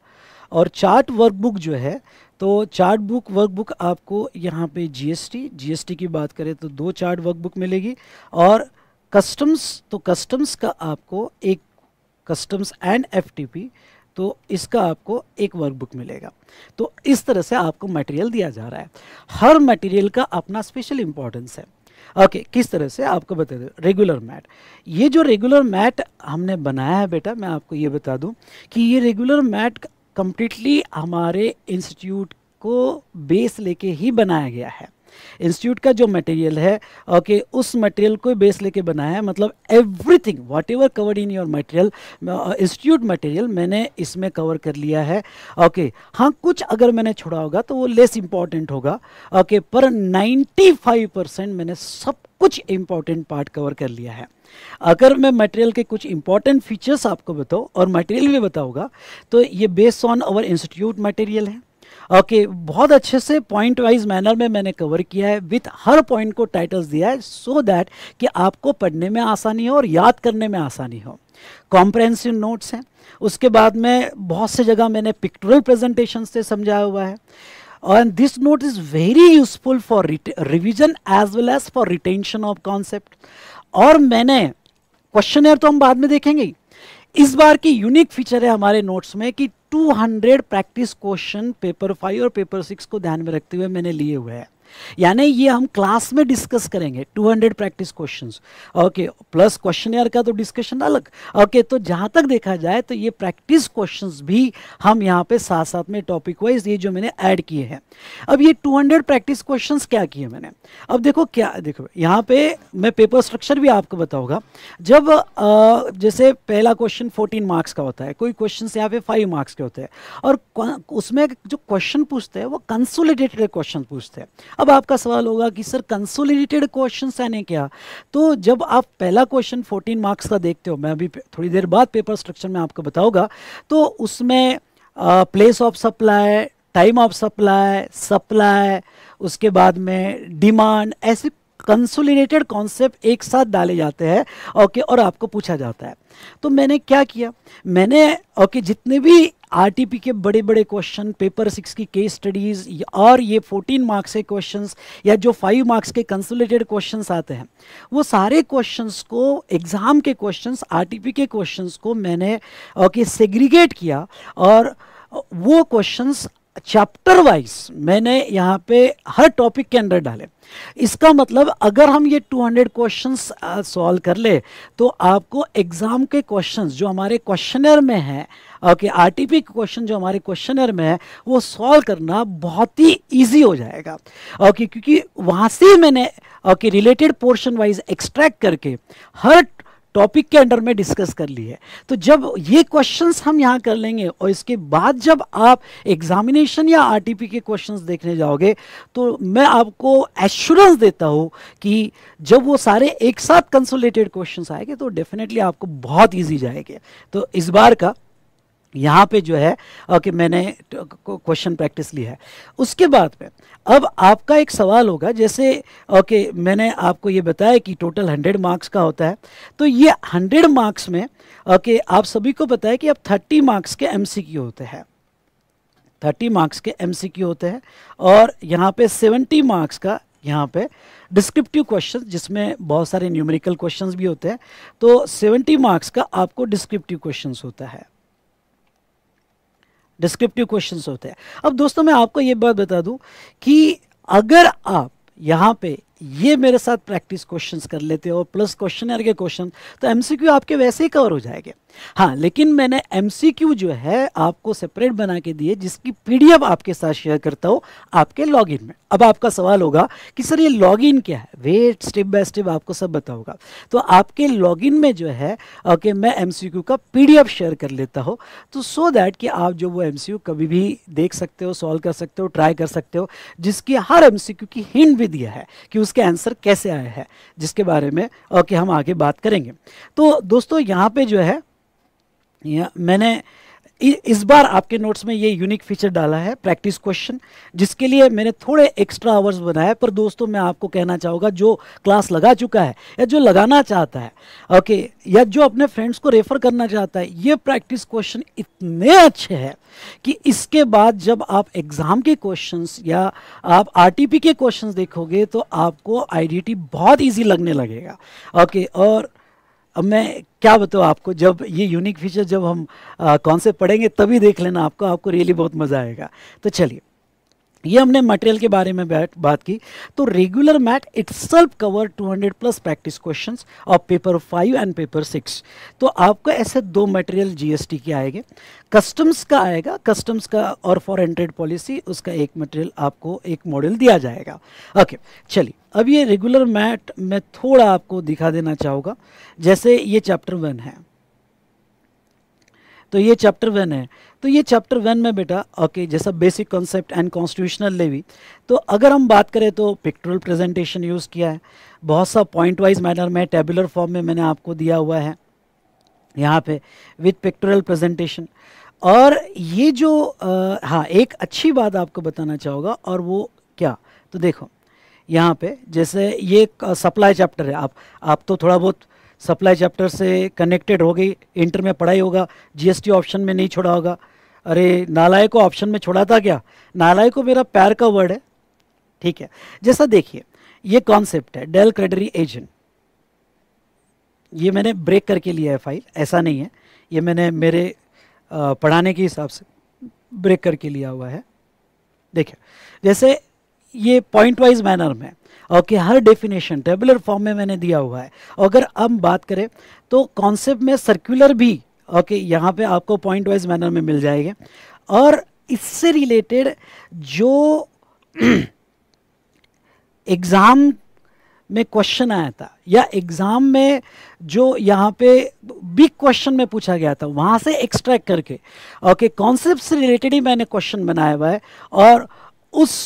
और चार्ट वर्कबुक जो है तो चार्ट बुक वर्कबुक आपको यहाँ पे जीएसटी जीएसटी की बात करें तो दो चार्ट वर्कबुक मिलेगी और कस्टम्स तो कस्टम्स का आपको एक कस्टम्स एंड एफटीपी तो इसका आपको एक वर्कबुक मिलेगा तो इस तरह से आपको मटेरियल दिया जा रहा है हर मटेरियल का अपना स्पेशल इंपॉर्टेंस है ओके okay, किस तरह से आपको बता दें रेगुलर मैट ये जो रेगुलर मैट हमने बनाया है बेटा मैं आपको ये बता दूं कि ये रेगुलर मैट कम्प्लीटली हमारे इंस्टीट्यूट को बेस लेके ही बनाया गया है इंस्टीट्यूट का जो मटेरियल है ओके okay, उस मटेरियल को बेस लेके बनाया है मतलब everything whatever covered in your material institute material मैंने इसमें कवर कर लिया है ओके okay, हाँ कुछ अगर मैंने छोड़ा होगा तो वो लेस इंपॉर्टेंट होगा ओके okay, पर 95 परसेंट मैंने सब कुछ इंपॉर्टेंट पार्ट कवर कर लिया है अगर मैं मटेरियल के कुछ इंपॉर्टेंट फीचर्स आपको बताऊँ और मटेरियल भी बताऊँगा तो ये based on our institute material है ओके okay, बहुत अच्छे से पॉइंट वाइज मैनर में मैंने कवर किया है विथ हर पॉइंट को टाइटल्स दिया है सो so दैट कि आपको पढ़ने में आसानी हो और याद करने में आसानी हो कॉम्प्रहेंसिव नोट्स हैं उसके बाद में बहुत से जगह मैंने पिक्टोरल प्रेजेंटेशन से समझाया हुआ है and this note is very useful for revision as well as for retention of concept और मैंने क्वेश्चन तो हम बाद में देखेंगे इस बार की यूनिक फीचर है हमारे नोट्स में कि 200 प्रैक्टिस क्वेश्चन पेपर फाइव और पेपर सिक्स को ध्यान में रखते हुए मैंने लिए हुए हैं यानी ये हम क्लास में डिस्कस करेंगे 200 practice questions okay plus question का तो डिस्कशन अलग ओके तो जहां तक देखा जाए तो ये प्रैक्टिस क्वेश्चंस भी हम यहाँ पे साथ साथ में टॉपिक वाइज ये जो मैंने ऐड किए हैं अब ये 200 प्रैक्टिस क्वेश्चंस क्या किए मैंने अब देखो क्या देखो यहाँ पे मैं पेपर स्ट्रक्चर भी आपको बताऊंगा जब आ, जैसे पहला क्वेश्चन फोर्टीन मार्क्स का होता है कोई क्वेश्चन यहाँ पे फाइव मार्क्स के होते हैं और उसमें जो क्वेश्चन पूछते हैं वो कंसोलिडेटेड क्वेश्चन पूछते हैं अब आपका सवाल होगा कि सर कंसोलिडेटेड क्वेश्चन आने क्या तो जब आप पहला क्वेश्चन 14 मार्क्स का देखते हो मैं अभी थोड़ी देर बाद पेपर स्ट्रक्चर में आपको बताऊंगा तो उसमें place of supply time of supply supply उसके बाद में डिमांड ऐसे कंसोलिडेटेड कॉन्सेप्ट एक साथ डाले जाते हैं ओके और आपको पूछा जाता है तो मैंने क्या किया मैंने ओके जितने भी आरटीपी के बड़े बड़े क्वेश्चन पेपर सिक्स की केस स्टडीज़ और ये फोर्टीन मार्क्स के क्वेश्चंस या जो फाइव मार्क्स के कंसुलेटेड क्वेश्चंस आते हैं वो सारे क्वेश्चंस को एग्ज़ाम के क्वेश्चंस आरटीपी के क्वेश्चंस को मैंने ओके सेग्रीगेट किया और वो क्वेश्चंस चैप्टर वाइज मैंने यहाँ पे हर टॉपिक के अंदर डाले इसका मतलब अगर हम ये 200 क्वेश्चन सॉल्व कर ले तो आपको एग्ज़ाम के क्वेश्चंस जो हमारे क्वेश्चनर में हैं okay R T P question जो हमारे क्वेश्चनर में है वो सॉल्व करना बहुत ही ईजी हो जाएगा ओके क्योंकि वहाँ से मैंने okay related portion wise extract करके हर टॉपिक के अंडर में डिस्कस कर ली है तो जब ये क्वेश्चंस हम यहाँ कर लेंगे और इसके बाद जब आप एग्जामिनेशन या आरटीपी के क्वेश्चंस देखने जाओगे तो मैं आपको एश्योरेंस देता हूँ कि जब वो सारे एक साथ कंसोलेटेड क्वेश्चंस आएंगे तो डेफिनेटली आपको बहुत ईजी जाएंगे तो इस बार का यहाँ पे जो है कि मैंने क्वेश्चन प्रैक्टिस लिया है उसके बाद में अब आपका एक सवाल होगा जैसे ओके मैंने आपको ये बताया कि टोटल हंड्रेड मार्क्स का होता है तो ये हंड्रेड मार्क्स में ओके आप सभी को बताए कि अब थर्टी मार्क्स के एमसीक्यू होते हैं थर्टी मार्क्स के एमसीक्यू होते हैं और यहाँ पे सेवेंटी मार्क्स का यहाँ पे डिस्क्रिप्टिव क्वेश्चन जिसमें बहुत सारे न्यूमेरिकल क्वेश्चंस भी होते हैं तो सेवेंटी मार्क्स का आपको डिस्क्रिप्टिव क्वेश्चंस होता है डिस्क्रिप्टिव क्वेश्चंस होते हैं अब दोस्तों मैं आपको ये बात बता दूं कि अगर आप यहाँ पे ये मेरे साथ प्रैक्टिस क्वेश्चंस कर लेते हो प्लस क्वेश्चन के क्वेश्चन तो एमसीक्यू आपके वैसे ही कवर हो जाएंगे हाँ लेकिन मैंने एमसीक्यू जो है आपको सेपरेट बना के दिए जिसकी पीडीएफ आपके साथ शेयर करता हूँ आपके लॉगिन में अब आपका सवाल होगा कि सर ये लॉगिन क्या है वेट स्टेप बाय स्टेप आपको सब बताऊंगा तो आपके लॉगिन में जो है ओके मैं एमसीक्यू का पीडीएफ शेयर कर लेता हूँ तो सो दैट कि आप जो वो एमसीक्यू कभी भी देख सकते हो सॉल्व कर सकते हो ट्राई कर सकते हो जिसकी हर एमसीक्यू की हिंट भी दिया है कि उसके आंसर कैसे आया है जिसके बारे में ओके कि हम आगे बात करेंगे तो दोस्तों यहाँ पे जो है मैंने इस बार आपके नोट्स में ये यूनिक फीचर डाला है प्रैक्टिस क्वेश्चन जिसके लिए मैंने थोड़े एक्स्ट्रा आवर्स बनाए पर दोस्तों मैं आपको कहना चाहूँगा जो क्लास लगा चुका है या जो लगाना चाहता है ओके या जो अपने फ्रेंड्स को रेफर करना चाहता है ये प्रैक्टिस क्वेश्चन इतने अच्छे हैं कि इसके बाद जब आप एग्ज़ाम के क्वेश्चन या आप आर के क्वेश्चन देखोगे तो आपको आई बहुत ईजी लगने लगेगा ओके और अब मैं क्या बताऊँ आपको जब ये यूनिक फीचर जब हम कॉन्सेप्ट पढ़ेंगे तभी देख लेना आपको आपको रियली बहुत मज़ा आएगा तो चलिए ये हमने मटेरियल के बारे में बात की तो regular mat self cover 200 plus practice questions of paper five and paper six तो आपको ऐसे दो मटेरियल जीएसटी के आएंगे कस्टम्स का आएगा कस्टम्स का और फॉरेन ट्रेड पॉलिसी उसका एक मटेरियल आपको एक मॉडल दिया जाएगा ओके चलिए अब ये रेगुलर मैट मैं थोड़ा आपको दिखा देना चाहूँगा जैसे ये चैप्टर वन है तो ये चैप्टर वन है तो ये चैप्टर वन में बेटा ओके जैसा basic concept and constitutional levy तो अगर हम बात करें तो पिक्टोरल प्रेजेंटेशन यूज़ किया है बहुत सा पॉइंट वाइज मैनर में टेबुलर फॉर्म में मैंने आपको दिया हुआ है यहाँ पे विथ पिक्टोरल प्रेजेंटेशन और ये जो आ, हाँ एक अच्छी बात आपको बताना चाहूँगा और वो क्या तो देखो यहाँ पे जैसे ये सप्लाई चैप्टर है आप आप तो थोड़ा बहुत सप्लाई चैप्टर से कनेक्टेड हो गई इंटर में पढ़ाई होगा जीएसटी ऑप्शन में नहीं छोड़ा होगा अरे नालाय को ऑप्शन में छोड़ा था क्या नालाय को मेरा पैर का वर्ड है ठीक है जैसा देखिए ये कॉन्सेप्ट है डेल क्रेडरी एजेंट ये मैंने ब्रेक करके लिया है फाइल ऐसा नहीं है ये मैंने मेरे पढ़ाने के हिसाब से ब्रेक करके लिया हुआ है देखिए जैसे ये पॉइंट वाइज मैनर में ओके हर डेफिनेशन टेबुलर फॉर्म में मैंने दिया हुआ है अगर हम बात करें तो कॉन्सेप्ट में सर्कुलर भी ओके यहाँ पे आपको पॉइंट वाइज मैनर में मिल जाएंगे और इससे रिलेटेड जो एग्ज़ाम में क्वेश्चन आया था या एग्ज़ाम में जो यहाँ पे बिग क्वेश्चन में पूछा गया था वहाँ से एक्सट्रैक्ट करके ओके कॉन्सेप्ट से रिलेटेड ही मैंने क्वेश्चन बनाया हुआ है और उस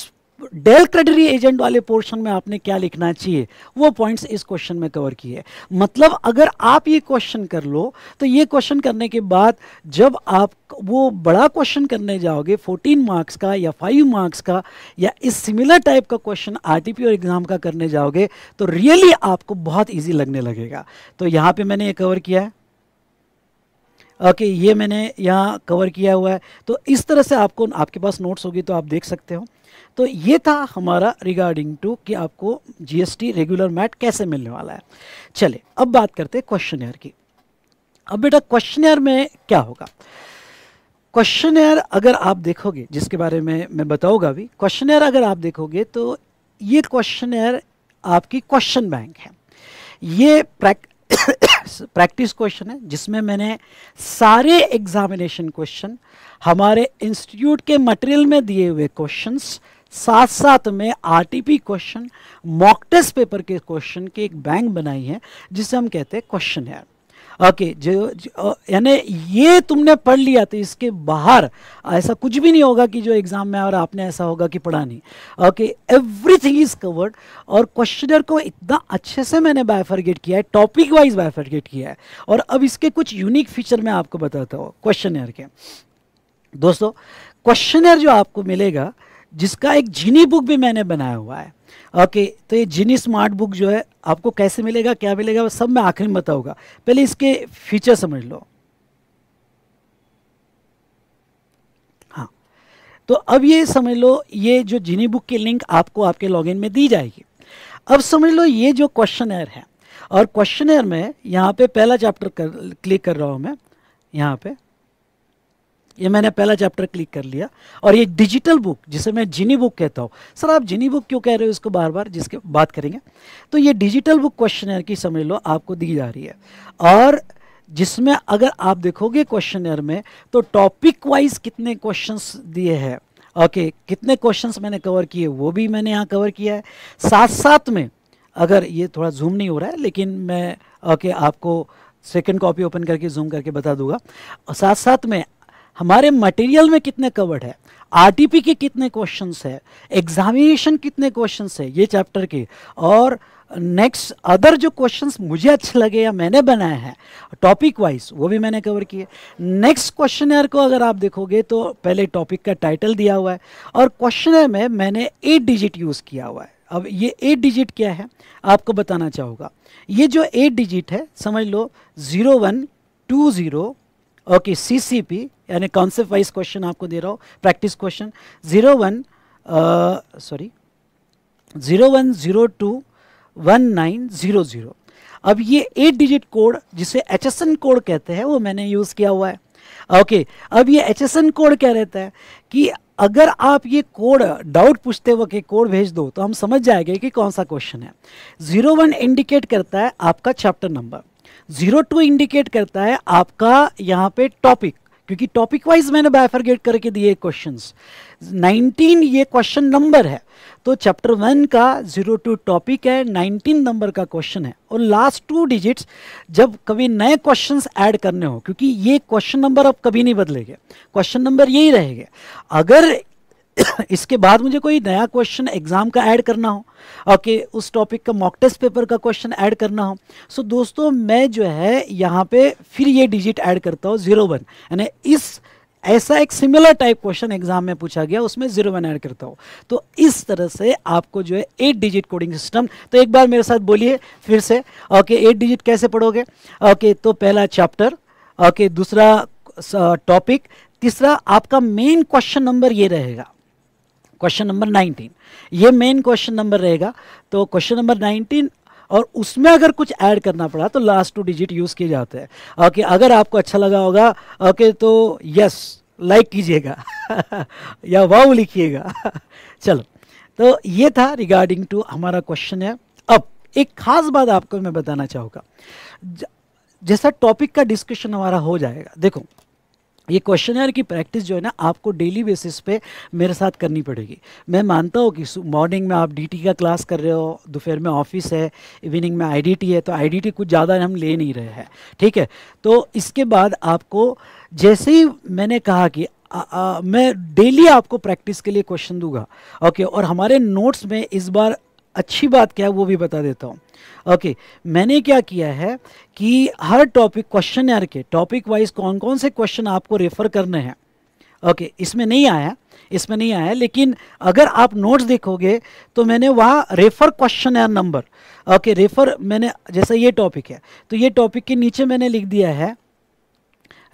डेल क्रेडरी एजेंट वाले पोर्शन में आपने क्या लिखना चाहिए वो पॉइंट्स इस क्वेश्चन में कवर किए मतलब अगर आप ये क्वेश्चन कर लो तो ये क्वेश्चन करने के बाद जब आप वो बड़ा क्वेश्चन करने जाओगे 14 मार्क्स का या 5 मार्क्स का या इस सिमिलर टाइप का क्वेश्चन आरटीपी और एग्ज़ाम का करने जाओगे तो रियली आपको बहुत ईजी लगने लगेगा तो यहाँ पर मैंने ये कवर किया है ओके okay, ये मैंने यहाँ कवर किया हुआ है तो इस तरह से आपको आपके पास नोट्स होगी तो आप देख सकते हो तो ये था हमारा रिगार्डिंग टू कि आपको जीएसटी रेगुलर मैट कैसे मिलने वाला है चले अब बात करते हैं क्वेश्चनर की अब बेटा क्वेश्चन में क्या होगा क्वेश्चन अगर आप देखोगे जिसके बारे में मैं बताऊंगा भी क्वेश्चनर अगर आप देखोगे तो ये क्वेश्चनर आपकी क्वेश्चन बैंक है ये प्रैक प्रैक्टिस क्वेश्चन है जिसमें मैंने सारे एग्जामिनेशन क्वेश्चन हमारे इंस्टीट्यूट के मटेरियल में दिए हुए क्वेश्चंस साथ साथ में RTP question mock test paper के क्वेश्चन की एक बैंक बनाई है जिसे हम कहते हैं क्वेश्चन है ओके जो, यानी ये तुमने पढ़ लिया तो इसके बाहर ऐसा कुछ भी नहीं होगा कि जो एग्ज़ाम में और आपने ऐसा होगा कि पढ़ा नहीं ओके एवरीथिंग इज़ कवर्ड और क्वेश्चनर को इतना अच्छे से मैंने बायफर्गेट किया है टॉपिक वाइज बायफर्गेट किया है और अब इसके कुछ यूनिक फीचर मैं आपको बताता हूँ क्वेश्चनर के दोस्तों क्वेश्चनर जो आपको मिलेगा जिसका एक जीनी बुक भी मैंने बनाया हुआ है ओके okay, तो ये जीनी स्मार्ट बुक जो है आपको कैसे मिलेगा क्या मिलेगा वो सब मैं आखिर में बताऊंगा पहले इसके फीचर समझ लो हाँ तो अब ये समझ लो ये जो जीनी बुक की लिंक आपको आपके लॉगिन में दी जाएगी अब समझ लो ये जो क्वेश्चन है और क्वेश्चन में यहाँ पे पहला चैप्टर क्लिक कर रहा हूँ मैं यहाँ पे ये मैंने पहला चैप्टर क्लिक कर लिया और ये डिजिटल बुक जिसे मैं जिनी बुक कहता हूँ सर आप जिनी बुक क्यों कह रहे हो इसको बार बार जिसके बात करेंगे तो ये डिजिटल बुक क्वेश्चन की समझ लो आपको दी जा रही है और जिसमें अगर आप देखोगे क्वेश्चन में तो टॉपिक वाइज कितने क्वेश्चन दिए हैं ओके okay, कितने क्वेश्चंस मैंने कवर किए वो भी मैंने यहाँ कवर किया है साथ साथ में अगर ये थोड़ा जूम नहीं हो रहा है लेकिन मैं ओके okay, आपको सेकंड कॉपी ओपन करके जूम करके बता दूंगा और साथ साथ में हमारे मटेरियल में कितने कवर्ड है आरटीपी के कितने क्वेश्चंस है एग्जामिनेशन कितने क्वेश्चंस है ये चैप्टर के और नेक्स्ट अदर जो क्वेश्चंस मुझे अच्छे लगे या मैंने बनाए हैं टॉपिक वाइज वो भी मैंने कवर किए नेक्स्ट क्वेश्चन को अगर आप देखोगे तो पहले टॉपिक का टाइटल दिया हुआ है और क्वेश्चन में मैंने एट डिजिट यूज़ किया हुआ है अब ये एट डिजिट क्या है आपको बताना चाहूँगा ये जो एट डिजिट है समझ लो zero one two zero okay C C P यानी कॉन्सेप्ट वाइज क्वेश्चन आपको दे रहा हूँ practice question zero one sorry zero one zero two one nine zero zero अब ये एट डिजिट कोड जिसे एच कोड कहते हैं वो मैंने यूज़ किया हुआ है ओके okay, अब ये एच कोड क्या रहता है कि अगर आप ये कोड डाउट पूछते वक्त कोड भेज दो तो हम समझ जाएंगे कि कौन सा क्वेश्चन है जीरो वन इंडिकेट करता है आपका chapter number zero two indicate करता है आपका यहाँ पे टॉपिक क्योंकि टॉपिक वाइज मैंने बायफरगेट करके दिए क्वेश्चन 19 ये क्वेश्चन नंबर है तो चैप्टर वन का जीरो टू टॉपिक है 19 नंबर का क्वेश्चन है और लास्ट टू डिजिट्स जब कभी नए क्वेश्चंस ऐड करने हो क्योंकि ये क्वेश्चन नंबर अब कभी नहीं बदलेगे क्वेश्चन नंबर यही रहेगा अगर इसके बाद मुझे कोई नया क्वेश्चन एग्ज़ाम का ऐड करना हो और कि उस टॉपिक का मॉक टेस्ट पेपर का क्वेश्चन ऐड करना हो सो so, दोस्तों मैं जो है यहाँ पे फिर ये डिजिट ऐड करता हूँ ज़ीरो वन यानी इस ऐसा एक सिमिलर टाइप क्वेश्चन एग्जाम में पूछा गया उसमें जीरो वन ऐड करता हूँ तो इस तरह से आपको जो है एट डिजिट कोडिंग सिस्टम तो एक बार मेरे साथ बोलिए फिर से ओके एट डिजिट कैसे पढ़ोगे ओके तो पहला चैप्टर ओके दूसरा टॉपिक तीसरा आपका मेन क्वेश्चन नंबर ये रहेगा क्वेश्चन नंबर 19 ये मेन क्वेश्चन नंबर रहेगा तो क्वेश्चन नंबर 19 और उसमें अगर कुछ ऐड करना पड़ा तो लास्ट टू डिजिट यूज़ किए जाते हैं ओके अगर आपको अच्छा लगा होगा ओके तो यस लाइक कीजिएगा या वाव लिखिएगा चलो तो ये था रिगार्डिंग टू हमारा क्वेश्चन है अब एक ख़ास बात आपको मैं बताना चाहूँगा जैसा टॉपिक का डिस्कशन हमारा हो जाएगा देखो ये क्वेश्चन यार की प्रैक्टिस जो है ना आपको डेली बेसिस पे मेरे साथ करनी पड़ेगी मैं मानता हूँ कि मॉर्निंग में आप डीटी का क्लास कर रहे हो दोपहर में ऑफिस है इवनिंग में आईडीटी है तो आईडीटी कुछ ज़्यादा हम ले नहीं रहे हैं ठीक है तो इसके बाद आपको जैसे ही मैंने कहा कि आ, आ, मैं डेली आपको प्रैक्टिस के लिए क्वेश्चन दूंगा ओके और हमारे नोट्स में इस बार अच्छी बात क्या है वो भी बता देता हूँ ओके okay, मैंने क्या किया है कि हर टॉपिक क्वेश्चन यार के टॉपिक वाइज कौन कौन से क्वेश्चन आपको रेफर करने हैं ओके okay, इसमें नहीं आया इसमें नहीं आया लेकिन अगर आप नोट्स देखोगे तो मैंने वहाँ रेफर क्वेश्चन यार नंबर ओके रेफर मैंने जैसा ये टॉपिक है तो ये टॉपिक के नीचे मैंने लिख दिया है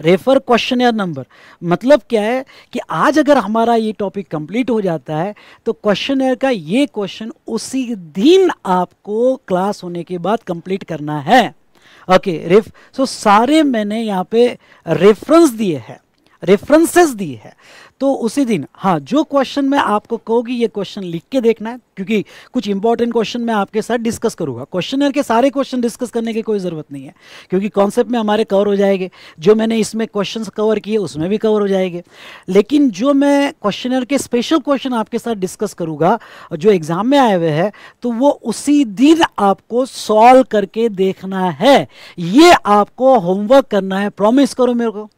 रेफर क्वेश्चन नंबर मतलब क्या है कि आज अगर हमारा ये टॉपिक कंप्लीट हो जाता है तो क्वेश्चन का ये क्वेश्चन उसी दिन आपको क्लास होने के बाद कंप्लीट करना है ओके रेफ सो सारे मैंने यहाँ पे रेफरेंस दिए हैं रेफरेंसेस दिए हैं तो उसी दिन हाँ जो क्वेश्चन मैं आपको कहूँगी ये क्वेश्चन लिख के देखना है क्योंकि कुछ इंपॉर्टेंट क्वेश्चन मैं आपके साथ डिस्कस करूँगा क्वेश्चनर के सारे क्वेश्चन डिस्कस करने की कोई ज़रूरत नहीं है क्योंकि कॉन्सेप्ट में हमारे कवर हो जाएंगे जो मैंने इसमें क्वेश्चन कवर किए उसमें भी कवर हो जाएंगे लेकिन जो मैं क्वेश्चनर के स्पेशल क्वेश्चन आपके साथ डिस्कस करूंगा जो एग्ज़ाम में आए हुए हैं तो वो उसी दिन आपको सॉल्व करके देखना है ये आपको होमवर्क करना है प्रॉमिस करो मेरे को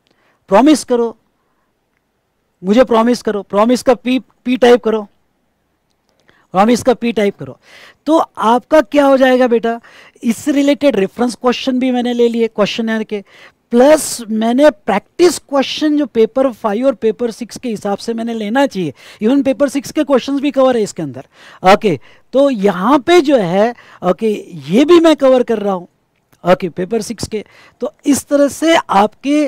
प्रॉमिस करो मुझे प्रॉमिस करो प्रॉमिस का पी पी टाइप करो प्रॉमिस का पी टाइप करो तो आपका क्या हो जाएगा बेटा इससे रिलेटेड रेफरेंस क्वेश्चन भी मैंने ले लिए क्वेश्चन के प्लस मैंने प्रैक्टिस क्वेश्चन जो पेपर फाइव और पेपर सिक्स के हिसाब से मैंने लेना चाहिए इवन पेपर सिक्स के क्वेश्चंस भी कवर है इसके अंदर ओके okay, तो यहाँ पे जो है ओके okay, ये भी मैं कवर कर रहा हूँ ओके पेपर सिक्स के तो इस तरह से आपके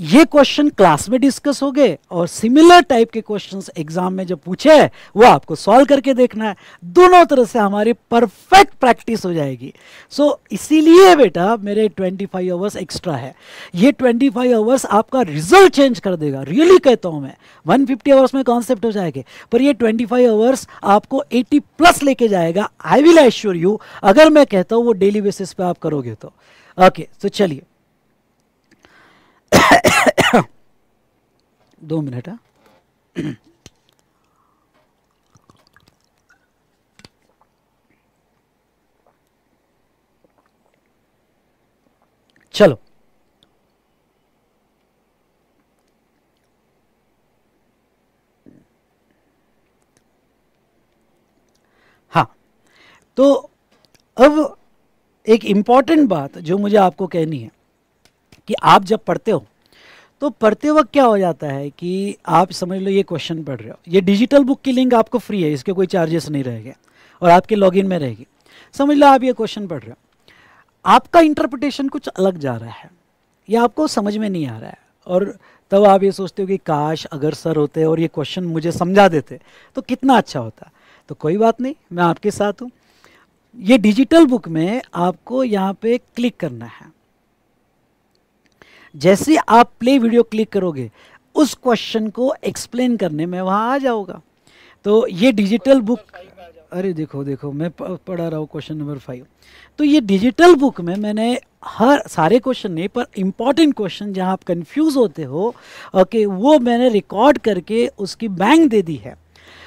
ये क्वेश्चन क्लास में डिस्कस हो गए और सिमिलर टाइप के क्वेश्चंस एग्जाम में जब पूछे वो आपको सॉल्व करके देखना है दोनों तरह से हमारी परफेक्ट प्रैक्टिस हो जाएगी सो so, इसीलिए बेटा मेरे 25 आवर्स एक्स्ट्रा है ये 25 आवर्स आपका रिजल्ट चेंज कर देगा रियली really कहता हूँ मैं 150 आवर्स में कॉन्सेप्ट हो जाएंगे पर ये 25 आवर्स आपको 80 प्लस लेके जाएगा आई विल एश्योर यू अगर मैं कहता हूँ वो डेली बेसिस पे आप करोगे तो ओके okay, तो so चलिए दो मिनट है हाँ। चलो हाँ तो अब एक इंपॉर्टेंट बात जो मुझे आपको कहनी है कि आप जब पढ़ते हो तो पढ़ते वक्त क्या हो जाता है कि आप समझ लो ये क्वेश्चन पढ़ रहे हो ये डिजिटल बुक की लिंक आपको फ्री है इसके कोई चार्जेस नहीं रहेगा और आपके लॉगिन में रहेगी समझ लो आप ये क्वेश्चन पढ़ रहे हो आपका इंटरप्रिटेशन कुछ अलग जा रहा है या आपको समझ में नहीं आ रहा है और तब आप ये सोचते हो कि काश अगर सर होते और ये क्वेश्चन मुझे समझा देते तो कितना अच्छा होता तो कोई बात नहीं मैं आपके साथ हूँ ये डिजिटल बुक में आपको यहाँ पे क्लिक करना है जैसे आप प्ले वीडियो क्लिक करोगे उस क्वेश्चन को एक्सप्लेन करने में वहाँ आ जाओगा तो ये डिजिटल बुक अरे देखो देखो मैं पढ़ा रहा हूँ क्वेश्चन नंबर फाइव तो ये डिजिटल बुक में मैंने हर सारे क्वेश्चन नहीं पर इम्पॉर्टेंट क्वेश्चन जहाँ आप कंफ्यूज होते हो ओके वो मैंने रिकॉर्ड करके उसकी बैंक दे दी है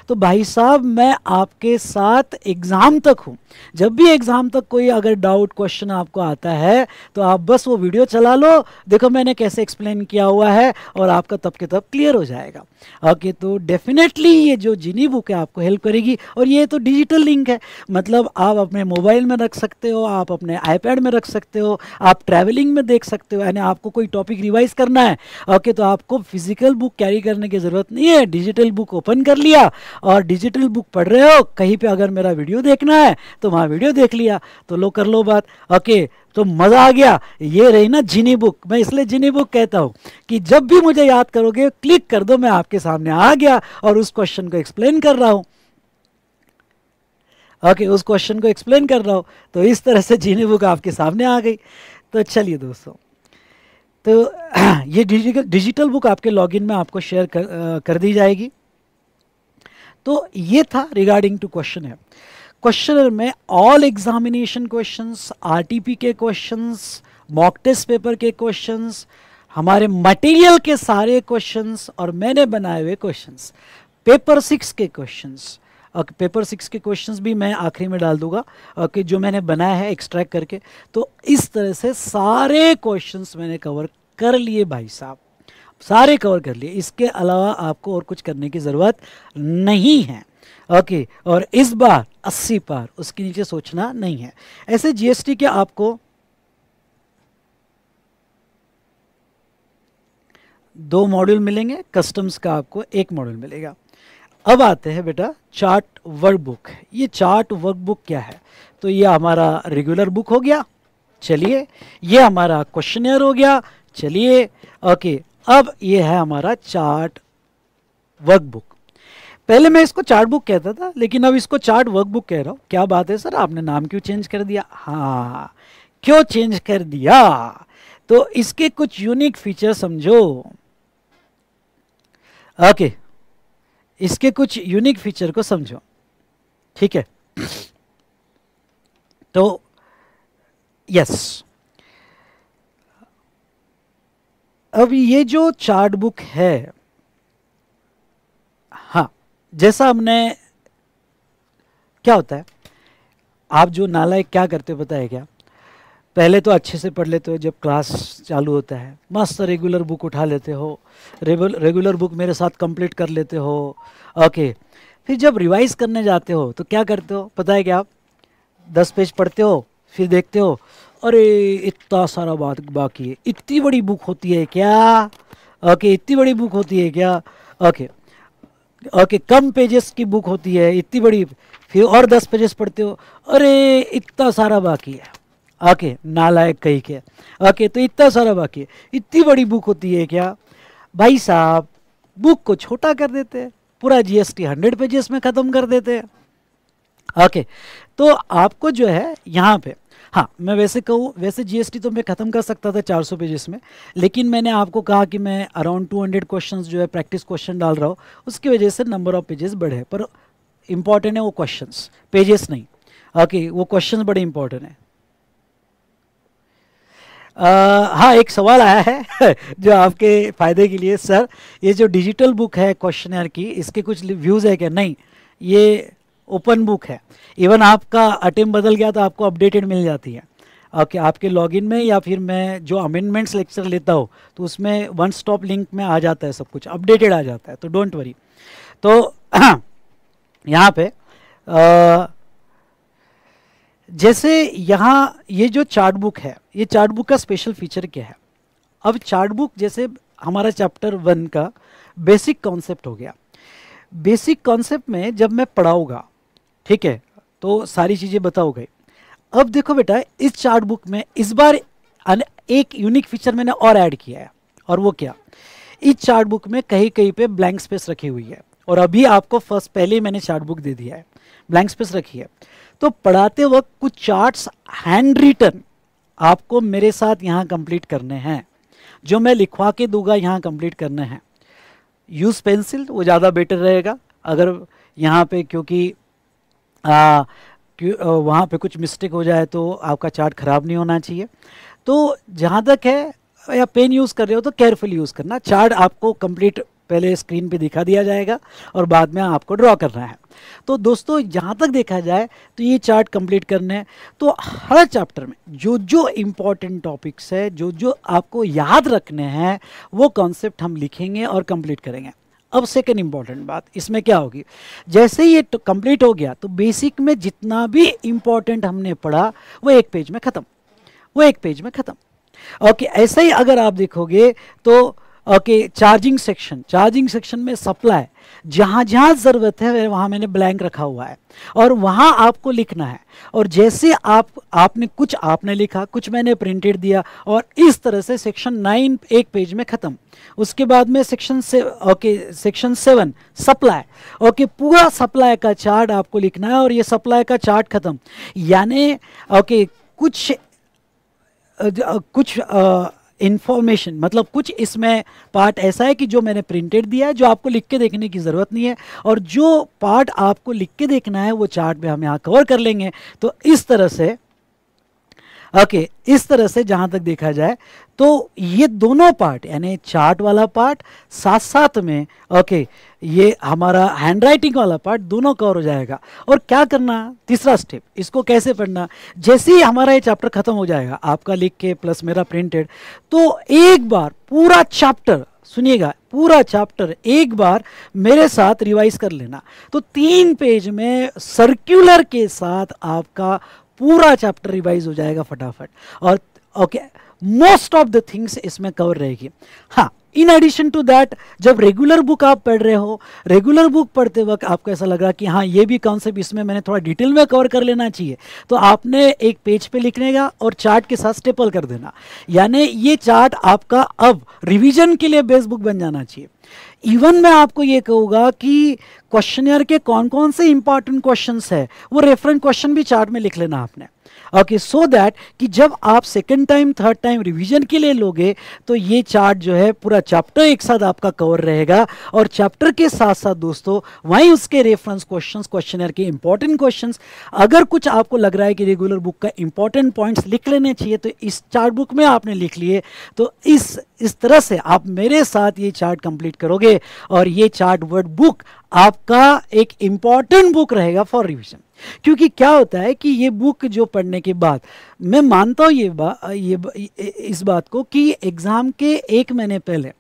तो भाई साहब मैं आपके साथ एग्ज़ाम तक हूँ जब भी एग्ज़ाम तक कोई अगर डाउट क्वेश्चन आपको आता है तो आप बस वो वीडियो चला लो देखो मैंने कैसे एक्सप्लेन किया हुआ है और आपका तब के तब क्लियर हो जाएगा ओके तो डेफिनेटली ये जो जिनी बुक है आपको हेल्प करेगी और ये तो डिजिटल लिंक है मतलब आप अपने मोबाइल में रख सकते हो आप अपने आईपैड में रख सकते हो आप ट्रैवलिंग में देख सकते हो यानी आपको कोई टॉपिक रिवाइज करना है ओके तो आपको फिजिकल बुक कैरी करने की ज़रूरत नहीं है डिजिटल बुक ओपन कर लिया और डिजिटल बुक पढ़ रहे हो कहीं पे अगर मेरा वीडियो देखना है तो वहाँ वीडियो देख लिया तो लो कर लो बात ओके तो मज़ा आ गया ये रही ना जिनी बुक मैं इसलिए जिनी बुक कहता हूँ कि जब भी मुझे याद करोगे क्लिक कर दो मैं आपके सामने आ गया और उस क्वेश्चन को एक्सप्लेन कर रहा हूँ ओके okay, उस क्वेश्चन को एक्सप्लेन कर रहा हूँ तो इस तरह से जीनी बुक आपके सामने आ गई तो चलिए दोस्तों तो ये डिजिटल डिजिटल बुक आपके लॉगिन में आपको शेयर कर, कर दी जाएगी तो ये था रिगार्डिंग टू क्वेश्चन है क्वेश्चनर में ऑल एग्जामिनेशन क्वेश्चंस आरटीपी के क्वेश्चंस मॉक टेस्ट पेपर के क्वेश्चंस हमारे मटेरियल के सारे क्वेश्चंस और मैंने बनाए हुए क्वेश्चंस पेपर सिक्स के क्वेश्चंस पेपर सिक्स के क्वेश्चंस भी मैं आखिरी में डाल दूंगा ओके जो मैंने बनाया है एक्सट्रैक्ट करके तो इस तरह से सारे क्वेश्चन मैंने कवर कर लिए भाई साहब सारे कवर कर लिए इसके अलावा आपको और कुछ करने की ज़रूरत नहीं है ओके और इस बार 80 पार उसके नीचे सोचना नहीं है ऐसे जीएसटी के आपको दो मॉड्यूल मिलेंगे कस्टम्स का आपको एक मॉड्यूल मिलेगा अब आते हैं बेटा चार्ट वर्क बुक ये चार्ट वर्क बुक क्या है तो ये हमारा रेगुलर बुक हो गया चलिए ये हमारा क्वेश्चनर हो गया चलिए ओके अब ये है हमारा चार्ट वर्कबुक पहले मैं इसको चार्ट बुक कहता था लेकिन अब इसको चार्ट वर्कबुक कह रहा हूँ क्या बात है सर आपने नाम क्यों चेंज कर दिया हाँ क्यों चेंज कर दिया तो इसके कुछ यूनिक फीचर समझो ओके इसके कुछ यूनिक फीचर को समझो ठीक है तो यस अब ये जो चार्ट बुक है हाँ जैसा हमने क्या होता है आप जो है क्या करते हो पता है क्या पहले तो अच्छे से पढ़ लेते हो जब क्लास चालू होता है मस्त रेगुलर बुक उठा लेते हो रेगुलर बुक मेरे साथ कंप्लीट कर लेते हो ओके फिर जब रिवाइज करने जाते हो तो क्या करते हो पता है क्या आप दस पेज पढ़ते हो फिर देखते हो अरे इतना सारा बात बाकी है इतनी बड़ी बुक होती है क्या ओके इतनी बड़ी बुक होती है क्या ओके ओके कम पेजेस की बुक होती है इतनी बड़ी फिर और दस पेजेस पढ़ते हो अरे इतना सारा बाकी है ओके नालायक कहीं के ओके तो इतना सारा बाकी है इतनी बड़ी बुक होती है क्या भाई साहब बुक को छोटा कर देते हैं पूरा टी हंड्रेड पेजेस में ख़त्म कर देते हैं ओके तो आपको जो है यहाँ पे हाँ मैं वैसे कहूँ वैसे जीएसटी तो मैं ख़त्म कर सकता था 400 सौ पेजेस में लेकिन मैंने आपको कहा कि मैं अराउंड 200 क्वेश्चंस जो है प्रैक्टिस क्वेश्चन डाल रहा हूँ उसकी वजह से नंबर ऑफ पेजेस बढ़े पर इम्पॉर्टेंट है वो क्वेश्चन पेजेस नहीं ओके okay, वो क्वेश्चन बड़े इंपॉर्टेंट हैं Uh, हाँ एक सवाल आया है जो आपके फ़ायदे के लिए सर ये जो डिजिटल बुक है क्वेश्चनर की इसके कुछ व्यूज़ है क्या नहीं ये ओपन बुक है इवन आपका अटेम्प बदल गया तो आपको अपडेटेड मिल जाती है ओके आपके लॉगिन में या फिर मैं जो अमेंडमेंट्स लेक्चर लेता हूँ तो उसमें वन स्टॉप लिंक में आ जाता है सब कुछ अपडेटेड आ जाता है तो डोंट वरी तो यहाँ पे आ, जैसे यहाँ ये जो चार्ट बुक है ये चार्ट बुक का स्पेशल फीचर क्या है अब चार्ट बुक जैसे हमारा चैप्टर वन का बेसिक कॉन्सेप्ट हो गया बेसिक कॉन्सेप्ट में जब मैं पढ़ाऊँगा ठीक है तो सारी चीज़ें बताओगे अब देखो बेटा इस चार्ट बुक में इस बार एक यूनिक फीचर मैंने और ऐड किया है और वो क्या इस चार्ट बुक में कहीं कहीं पे ब्लैंक स्पेस रखी हुई है और अभी आपको फर्स्ट पहले ही मैंने चार्ट बुक दे दिया है ब्लैंक स्पेस रखी है तो पढ़ाते वक्त कुछ चार्ट्स हैंड रिटर्न आपको मेरे साथ यहाँ कंप्लीट करने हैं जो मैं लिखवा के दूंगा यहाँ कंप्लीट करने हैं यूज़ पेंसिल वो ज़्यादा बेटर रहेगा अगर यहाँ पे क्योंकि आ, वहाँ पे कुछ मिस्टेक हो जाए तो आपका चार्ट ख़राब नहीं होना चाहिए तो जहाँ तक है या पेन यूज़ कर रहे हो तो केयरफुल यूज़ करना चार्ट आपको कंप्लीट पहले स्क्रीन पे दिखा दिया जाएगा और बाद में आपको ड्रॉ करना है तो दोस्तों जहाँ तक देखा जाए तो ये चार्ट कंप्लीट करने तो हर चैप्टर में जो जो इम्पोर्टेंट टॉपिक्स है जो जो आपको याद रखने हैं वो कॉन्सेप्ट हम लिखेंगे और कंप्लीट करेंगे अब सेकेंड इंपॉर्टेंट बात इसमें क्या होगी जैसे ये कंप्लीट तो हो गया तो बेसिक में जितना भी इंपॉर्टेंट हमने पढ़ा वो एक पेज में ख़त्म वो एक पेज में ख़त्म ओके ऐसे ही अगर आप देखोगे तो okay charging section charging section में सप्लाई जहाँ जहाँ ज़रूरत है वहाँ मैंने ब्लैंक रखा हुआ है और वहाँ आपको लिखना है और जैसे आप आपने कुछ आपने लिखा कुछ मैंने प्रिंटेड दिया और इस तरह से सेक्शन नाइन एक पेज में ख़त्म उसके बाद में सेक्शन से okay section seven supply okay पूरा सप्लाई का चार्ट आपको लिखना है और ये सप्लाई का चार्ट ख़त्म यानी ओके कुछ कुछ आ, इन्फॉर्मेशन मतलब कुछ इसमें पार्ट ऐसा है कि जो मैंने प्रिंटेड दिया है जो आपको लिख के देखने की ज़रूरत नहीं है और जो पार्ट आपको लिख के देखना है वो चार्ट में हम यहाँ कवर कर लेंगे तो इस तरह से ओके okay, इस तरह से जहां तक देखा जाए तो ये दोनों पार्ट यानी चार्ट वाला पार्ट साथ साथ में ओके okay, ये हमारा हैंड राइटिंग वाला पार्ट दोनों कवर हो जाएगा और क्या करना तीसरा स्टेप इसको कैसे पढ़ना जैसे ही हमारा ये चैप्टर ख़त्म हो जाएगा आपका लिख के प्लस मेरा प्रिंटेड तो एक बार पूरा चैप्टर सुनिएगा पूरा चैप्टर एक बार मेरे साथ रिवाइज कर लेना तो तीन पेज में सर्कुलर के साथ आपका पूरा चैप्टर रिवाइज हो जाएगा फटाफट और okay most of the things इसमें कवर रहेगी हाँ इन एडिशन टू दैट जब रेगुलर बुक आप पढ़ रहे हो रेगुलर बुक पढ़ते वक्त आपको ऐसा लग रहा कि हाँ ये भी कॉन्सेप्ट इसमें मैंने थोड़ा डिटेल में कवर कर लेना चाहिए तो आपने एक पेज पे लिखने का और चार्ट के साथ स्टेपल कर देना यानी ये चार्ट आपका अब रिविजन के लिए बेस्ट बुक बन जाना चाहिए इवन मैं आपको ये कहूँगा कि क्वेश्चनियर के कौन कौन से इंपॉर्टेंट क्वेश्चंस है वो रेफरेंस क्वेश्चन भी चार्ट में लिख लेना आपने ओके सो दैट कि जब आप second time third time revision के लिए लोगे तो ये चार्ट जो है पूरा चैप्टर एक साथ आपका कवर रहेगा और चैप्टर के साथ साथ दोस्तों वहीं उसके रेफरेंस क्वेश्चन क्वेश्चन के इंपॉर्टेंट क्वेश्चन अगर कुछ आपको लग रहा है कि रेगुलर बुक का इंपॉर्टेंट पॉइंट्स लिख लेने चाहिए तो इस चार्ट बुक में आपने लिख लिए तो इस इस तरह से आप मेरे साथ ये चार्ट कंप्लीट करोगे और ये चार्ट वर्ड बुक आपका एक इम्पॉर्टेंट बुक रहेगा फॉर रिविजन क्योंकि क्या होता है कि ये बुक जो पढ़ने के बाद मैं मानता हूँ ये बा ये, ये इस बात को कि एग्ज़ाम के एक महीने पहले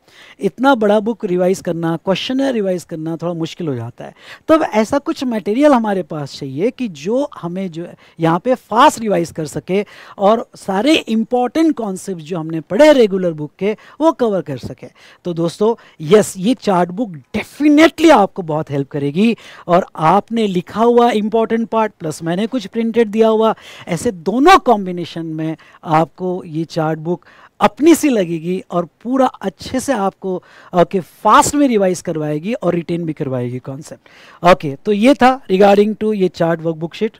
इतना बड़ा बुक रिवाइज़ करना क्वेश्चन रिवाइज़ करना थोड़ा मुश्किल हो जाता है तब ऐसा कुछ मटेरियल हमारे पास चाहिए कि जो हमें जो यहाँ पे फास्ट रिवाइज़ कर सके और सारे इंपॉर्टेंट कॉन्सेप्ट जो हमने पढ़े रेगुलर बुक के वो कवर कर सके तो दोस्तों यस ये चार्ट बुक डेफिनेटली आपको बहुत हेल्प करेगी और आपने लिखा हुआ इंपॉर्टेंट पार्ट प्लस मैंने कुछ प्रिंटेड दिया हुआ ऐसे दोनों कॉम्बिनेशन में आपको ये चार्ट बुक अपनी सी लगेगी और पूरा अच्छे से आपको ओके फास्ट में रिवाइज करवाएगी और रिटेन भी करवाएगी कॉन्सेप्ट ओके तो ये था रिगार्डिंग टू ये चार्ट वर्कबुक शीट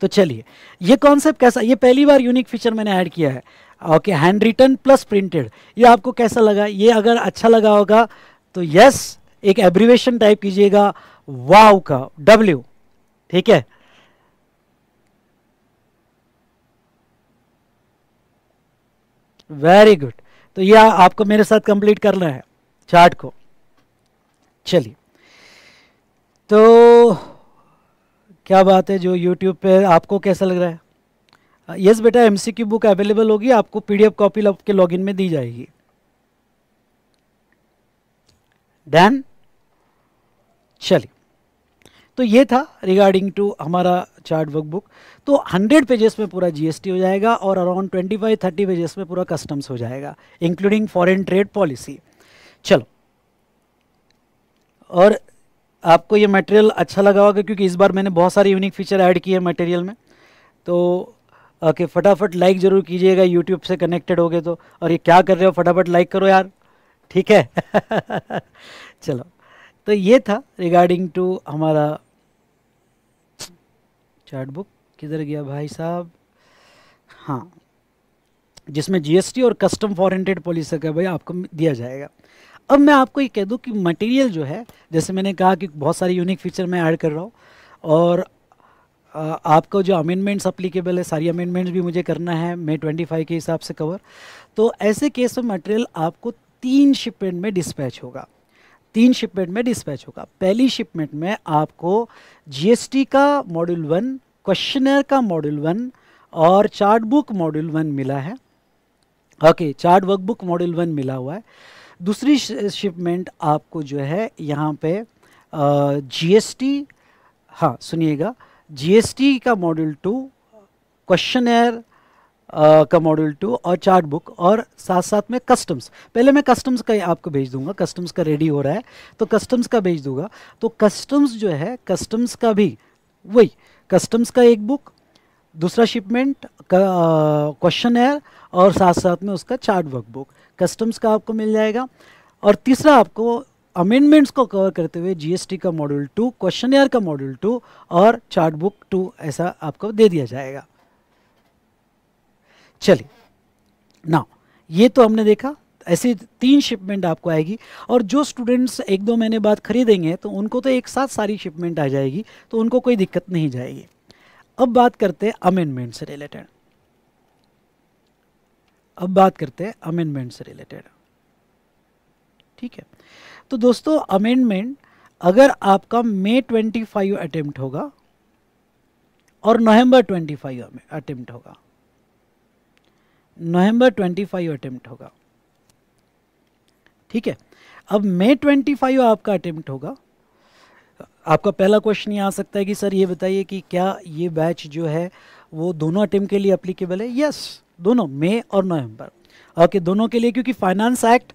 तो चलिए ये कॉन्सेप्ट कैसा ये पहली बार यूनिक फीचर मैंने ऐड किया है okay hand written plus printed ये आपको कैसा लगा ये अगर अच्छा लगा होगा तो यस एक एब्रीवेशन टाइप कीजिएगा वाव का डब्ल्यू ठीक है वेरी गुड तो यह आपको मेरे साथ कंप्लीट करना है चार्ट को चलिए तो क्या बात है जो यूट्यूब पे आपको कैसा लग रहा है यस yes, बेटा एमसीक्यू बुक अवेलेबल होगी आपको पीडीएफ कॉपी आपके लॉगिन में दी जाएगी डन चलिए तो ये था रिगार्डिंग टू हमारा चार्ट वर्कबुक तो 100 पेजेस में पूरा जीएसटी हो जाएगा और अराउंड 25 30 पेजेस में पूरा कस्टम्स हो जाएगा इंक्लूडिंग फॉरेन ट्रेड पॉलिसी चलो और आपको ये मटेरियल अच्छा लगा होगा क्योंकि इस बार मैंने बहुत सारे यूनिक फीचर ऐड किए हैं मटेरियल में तो ओके फटाफट लाइक ज़रूर कीजिएगा यूट्यूब से कनेक्टेड हो गए तो और ये क्या कर रहे हो फटाफट लाइक करो यार ठीक है चलो तो ये था रिगार्डिंग टू हमारा चार्ट बुक किधर गया भाई साहब हाँ जिसमें जीएसटी और कस्टम फॉरेंटेड पॉलिस पॉलिसी का भाई आपको दिया जाएगा अब मैं आपको ये कह दूँ कि मटेरियल जो है जैसे मैंने कहा कि बहुत सारे यूनिक फीचर मैं ऐड कर रहा हूँ और आपको जो अमेंडमेंट्स अप्लीकेबल है सारी अमेंडमेंट्स भी मुझे करना है मई फाइव के हिसाब से कवर तो ऐसे केस में मटेरियल आपको तीन शिपमेंट में डिस्पैच होगा तीन शिपमेंट में डिस्पैच होगा पहली शिपमेंट में आपको जीएसटी का मॉड्यूल वन क्वेश्चनर का मॉड्यूल वन और चार्ट बुक मॉड्यूल वन मिला है okay chart workbook module one मिला हुआ है दूसरी शिपमेंट आपको जो है यहाँ पे जीएसटी हाँ सुनिएगा जीएसटी का मॉड्यूल टू क्वेश्चनर का मॉड्यूल टू और चार्ट बुक और साथ साथ में कस्टम्स पहले मैं कस्टम्स का आपको भेज दूंगा कस्टम्स का रेडी हो रहा है तो कस्टम्स का भेज दूंगा तो कस्टम्स जो है कस्टम्स का भी वही कस्टम्स का एक बुक दूसरा शिपमेंट का क्वेश्चन है और साथ साथ में उसका चार्ट वर्क बुक कस्टम्स का आपको मिल जाएगा और तीसरा आपको अमेंडमेंट्स को कवर करते हुए जीएसटी का मॉड्यूल टू क्वेश्चन का मॉड्यूल टू और चार्ट बुक टू ऐसा आपको दे दिया जाएगा चलिए ना ये तो हमने देखा ऐसे तीन शिपमेंट आपको आएगी और जो स्टूडेंट्स एक दो महीने बाद खरीदेंगे तो उनको तो एक साथ सारी शिपमेंट आ जाएगी तो उनको कोई दिक्कत नहीं जाएगी अब बात करते हैं अमेंडमेंट से रिलेटेड अब बात करते हैं अमेंडमेंट से रिलेटेड ठीक है तो दोस्तों अमेंडमेंट अगर आपका मे 25 अटेम्प्ट होगा और नवंबर 25 फाइव अटेम्प्ट होगा नवंबर 25 अटेम्प्ट होगा ठीक है अब मई 25 आपका अटेम्प्ट होगा आपका पहला क्वेश्चन ये आ सकता है कि सर ये बताइए कि क्या ये बैच जो है वो दोनों अटेम्प्ट के लिए अप्लीकेबल है यस दोनों मई और नवंबर ओके okay, दोनों के लिए क्योंकि फाइनेंस एक्ट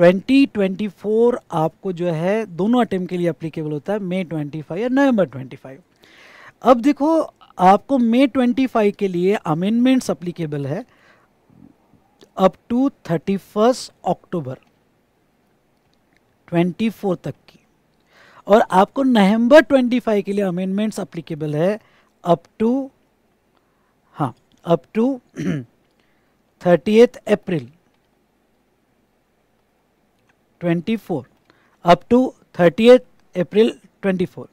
2024 आपको जो है दोनों अटेम्प के लिए अप्लीकेबल होता है मई फाइव या नवंबर फाइव अब देखो आपको मई 25 के लिए अमेंडमेंट्स अप्लीकेबल है up to thirty first October twenty four तक की और आपको नवंबर ट्वेंटी फाइव के लिए अमेंडमेंट्स अप्लीकेबल है अप टू हाँ up to thirty April twenty four up to thirty April twenty four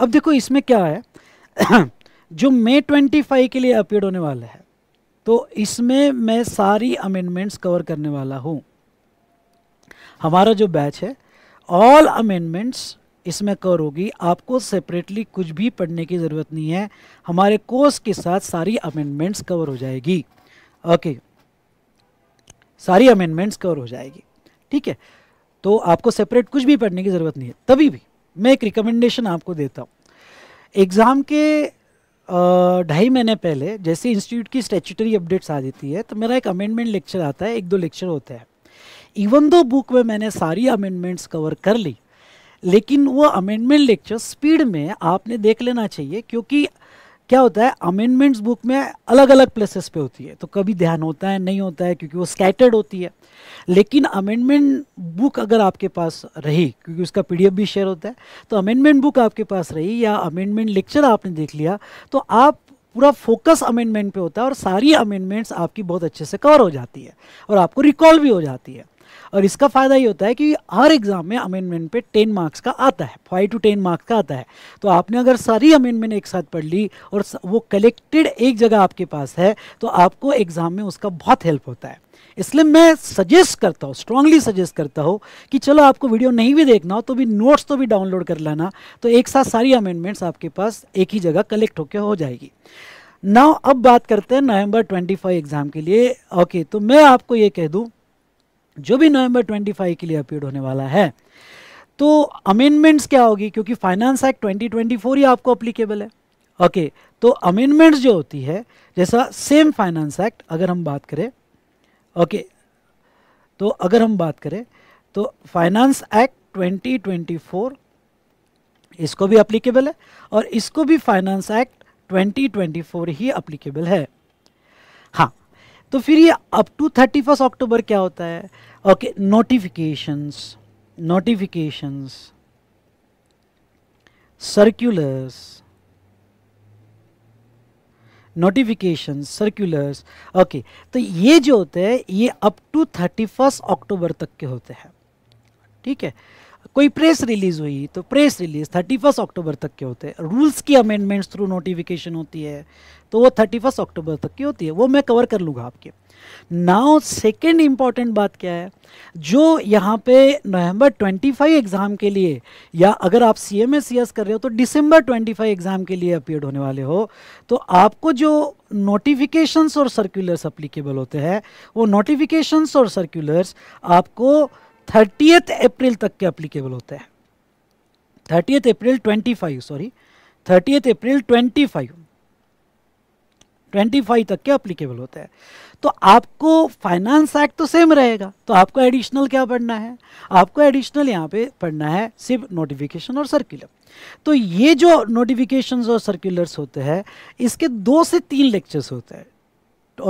अब देखो इसमें क्या है जो मई ट्वेंटी फाइव के लिए अपीड होने वाला है तो इसमें मैं सारी अमेंडमेंट्स कवर करने वाला हूँ हमारा जो बैच है ऑल अमेंडमेंट्स इसमें कवर होगी आपको सेपरेटली कुछ भी पढ़ने की ज़रूरत नहीं है हमारे कोर्स के साथ सारी अमेंडमेंट्स कवर हो जाएगी ओके सारी अमेंडमेंट्स कवर हो जाएगी ठीक है तो आपको सेपरेट कुछ भी पढ़ने की ज़रूरत नहीं है तभी भी मैं एक रिकमेंडेशन आपको देता हूँ एग्ज़ाम के ढाई महीने पहले जैसे इंस्टीट्यूट की स्टेचुटरी अपडेट्स आ जाती है तो मेरा एक अमेंडमेंट लेक्चर आता है एक दो लेक्चर होते हैं इवन दो बुक में मैंने सारी अमेंडमेंट्स कवर कर ली लेकिन वो अमेंडमेंट लेक्चर स्पीड में आपने देख लेना चाहिए क्योंकि क्या होता है अमेंडमेंट्स बुक में अलग अलग प्लेसेस पे होती है तो कभी ध्यान होता है नहीं होता है क्योंकि वो स्कैटर्ड होती है लेकिन अमेंडमेंट बुक अगर आपके पास रही क्योंकि उसका पीडीएफ भी शेयर होता है तो अमेंडमेंट बुक आपके पास रही या अमेंडमेंट लेक्चर आपने देख लिया तो आप पूरा फोकस अमेंडमेंट पे होता है और सारी अमेंडमेंट्स आपकी बहुत अच्छे से कवर हो जाती है और आपको रिकॉल भी हो जाती है और इसका फ़ायदा ये होता है कि हर एग्ज़ाम में अमेंडमेंट पे टेन मार्क्स का आता है फाइव टू टेन मार्क्स का आता है तो आपने अगर सारी अमेंडमेंट एक साथ पढ़ ली और वो कलेक्टेड एक जगह आपके पास है तो आपको एग्ज़ाम में उसका बहुत हेल्प होता है इसलिए मैं सजेस्ट करता हूँ स्ट्रांगली सजेस्ट करता हूँ कि चलो आपको वीडियो नहीं भी देखना हो तो भी नोट्स तो भी डाउनलोड कर लेना तो एक साथ सारी अमेंडमेंट्स आपके पास एक ही जगह कलेक्ट होकर हो जाएगी नाउ अब बात करते हैं नवंबर 25 एग्ज़ाम के लिए ओके okay, तो मैं आपको ये कह दूँ जो भी नवंबर 25 के लिए अपीड होने वाला है तो अमेंडमेंट्स क्या होगी क्योंकि फाइनेंस एक्ट 2024 ही आपको अप्लीकेबल है ओके okay, तो अमेंडमेंट्स जो होती है जैसा सेम फाइनेंस एक्ट अगर हम बात करें ओके okay, तो अगर हम बात करें तो फाइनेंस एक्ट 2024 इसको भी अप्लीकेबल है और इसको भी फाइनेंस एक्ट 2024 ही अप्लीकेबल है हाँ तो फिर ये up to thirty first October क्या होता है okay notifications notifications circulars notification circulars okay तो ये जो होते हैं ये up to thirty first October तक के होते हैं ठीक है कोई प्रेस रिलीज हुई तो press release thirty first October तक के होते हैं रूल्स की अमेंडमेंट्स थ्रू नोटिफिकेशन होती है तो वो थर्टी फर्स्ट अक्टूबर तक की होती है वो मैं कवर कर लूँगा आपके नाउ सेकेंड इम्पॉर्टेंट बात क्या है जो यहाँ पे नवंबर 25 एग्ज़ाम के लिए या अगर आप सी एम कर रहे हो तो दिसंबर 25 एग्ज़ाम के लिए अपियड होने वाले हो तो आपको जो नोटिफिकेशंस और सर्कुलर्स अप्लीकेबल होते हैं वो नोटिफिकेशंस और सर्कुलर्स आपको थर्टीथ अप्रैल तक के अप्लीकेबल होते हैं thirtieth April 25 sorry thirty April 25 25 तक के अप्लीकेबल होते हैं तो आपको फाइनेंस एक्ट तो सेम रहेगा तो आपको एडिशनल क्या पढ़ना है आपको एडिशनल यहाँ पे पढ़ना है सिर्फ नोटिफिकेशन और सर्कुलर तो ये जो नोटिफिकेशन और सर्कुलर्स होते हैं इसके दो से तीन लेक्चर्स होते हैं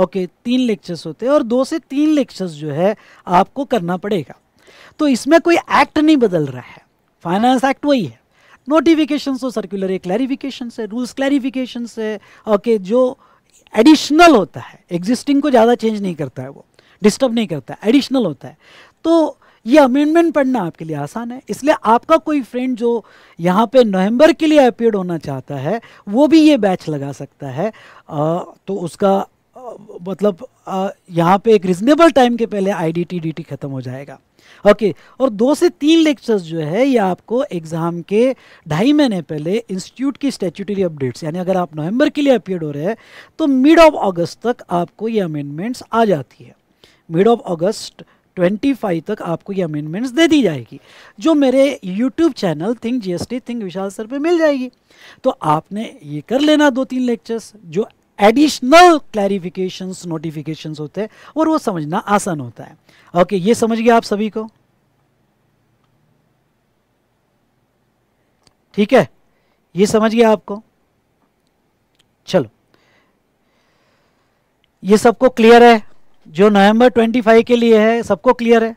ओके तीन लेक्चर्स होते हैं और दो से तीन लेक्चर्स जो है आपको करना पड़ेगा तो इसमें कोई एक्ट नहीं बदल रहा है फाइनेंस एक्ट वही है नोटिफिकेशन हो सर्कुलर है क्लैरिफिकेशन है रूल्स क्लैरिफिकेशन है ओके जो एडिशनल होता है एग्जिस्टिंग को ज़्यादा चेंज नहीं करता है वो डिस्टर्ब नहीं करता है एडिशनल होता है तो ये अमेंडमेंट पढ़ना आपके लिए आसान है इसलिए आपका कोई फ्रेंड जो यहाँ पे नवंबर के लिए अपेयर होना चाहता है वो भी ये बैच लगा सकता है आ, तो उसका आ, मतलब यहाँ पे एक रिजनेबल टाइम के पहले I D T D T ख़त्म हो जाएगा ओके okay, और दो से तीन लेक्चर्स जो है ये आपको एग्ज़ाम के ढाई महीने पहले इंस्टीट्यूट की स्टेचुटरी अपडेट्स यानी अगर आप नवंबर के लिए अपियड हो रहे हैं तो मिड ऑफ अगस्त तक आपको ये अमेंडमेंट्स आ जाती है मिड ऑफ अगस्त 25 तक आपको ये अमेंडमेंट्स दे दी जाएगी जो मेरे YouTube channel think GST think Vishal sir पे मिल जाएगी तो आपने ये कर लेना दो तीन लेक्चर्स जो एडिशनल क्लैरिफिकेशन नोटिफिकेशन होते हैं और वो समझना आसान होता है ओके ये समझ गया आप सभी को ठीक है ये समझ गया आपको चलो ये सबको क्लियर है जो नवंबर 25 के लिए है सबको क्लियर है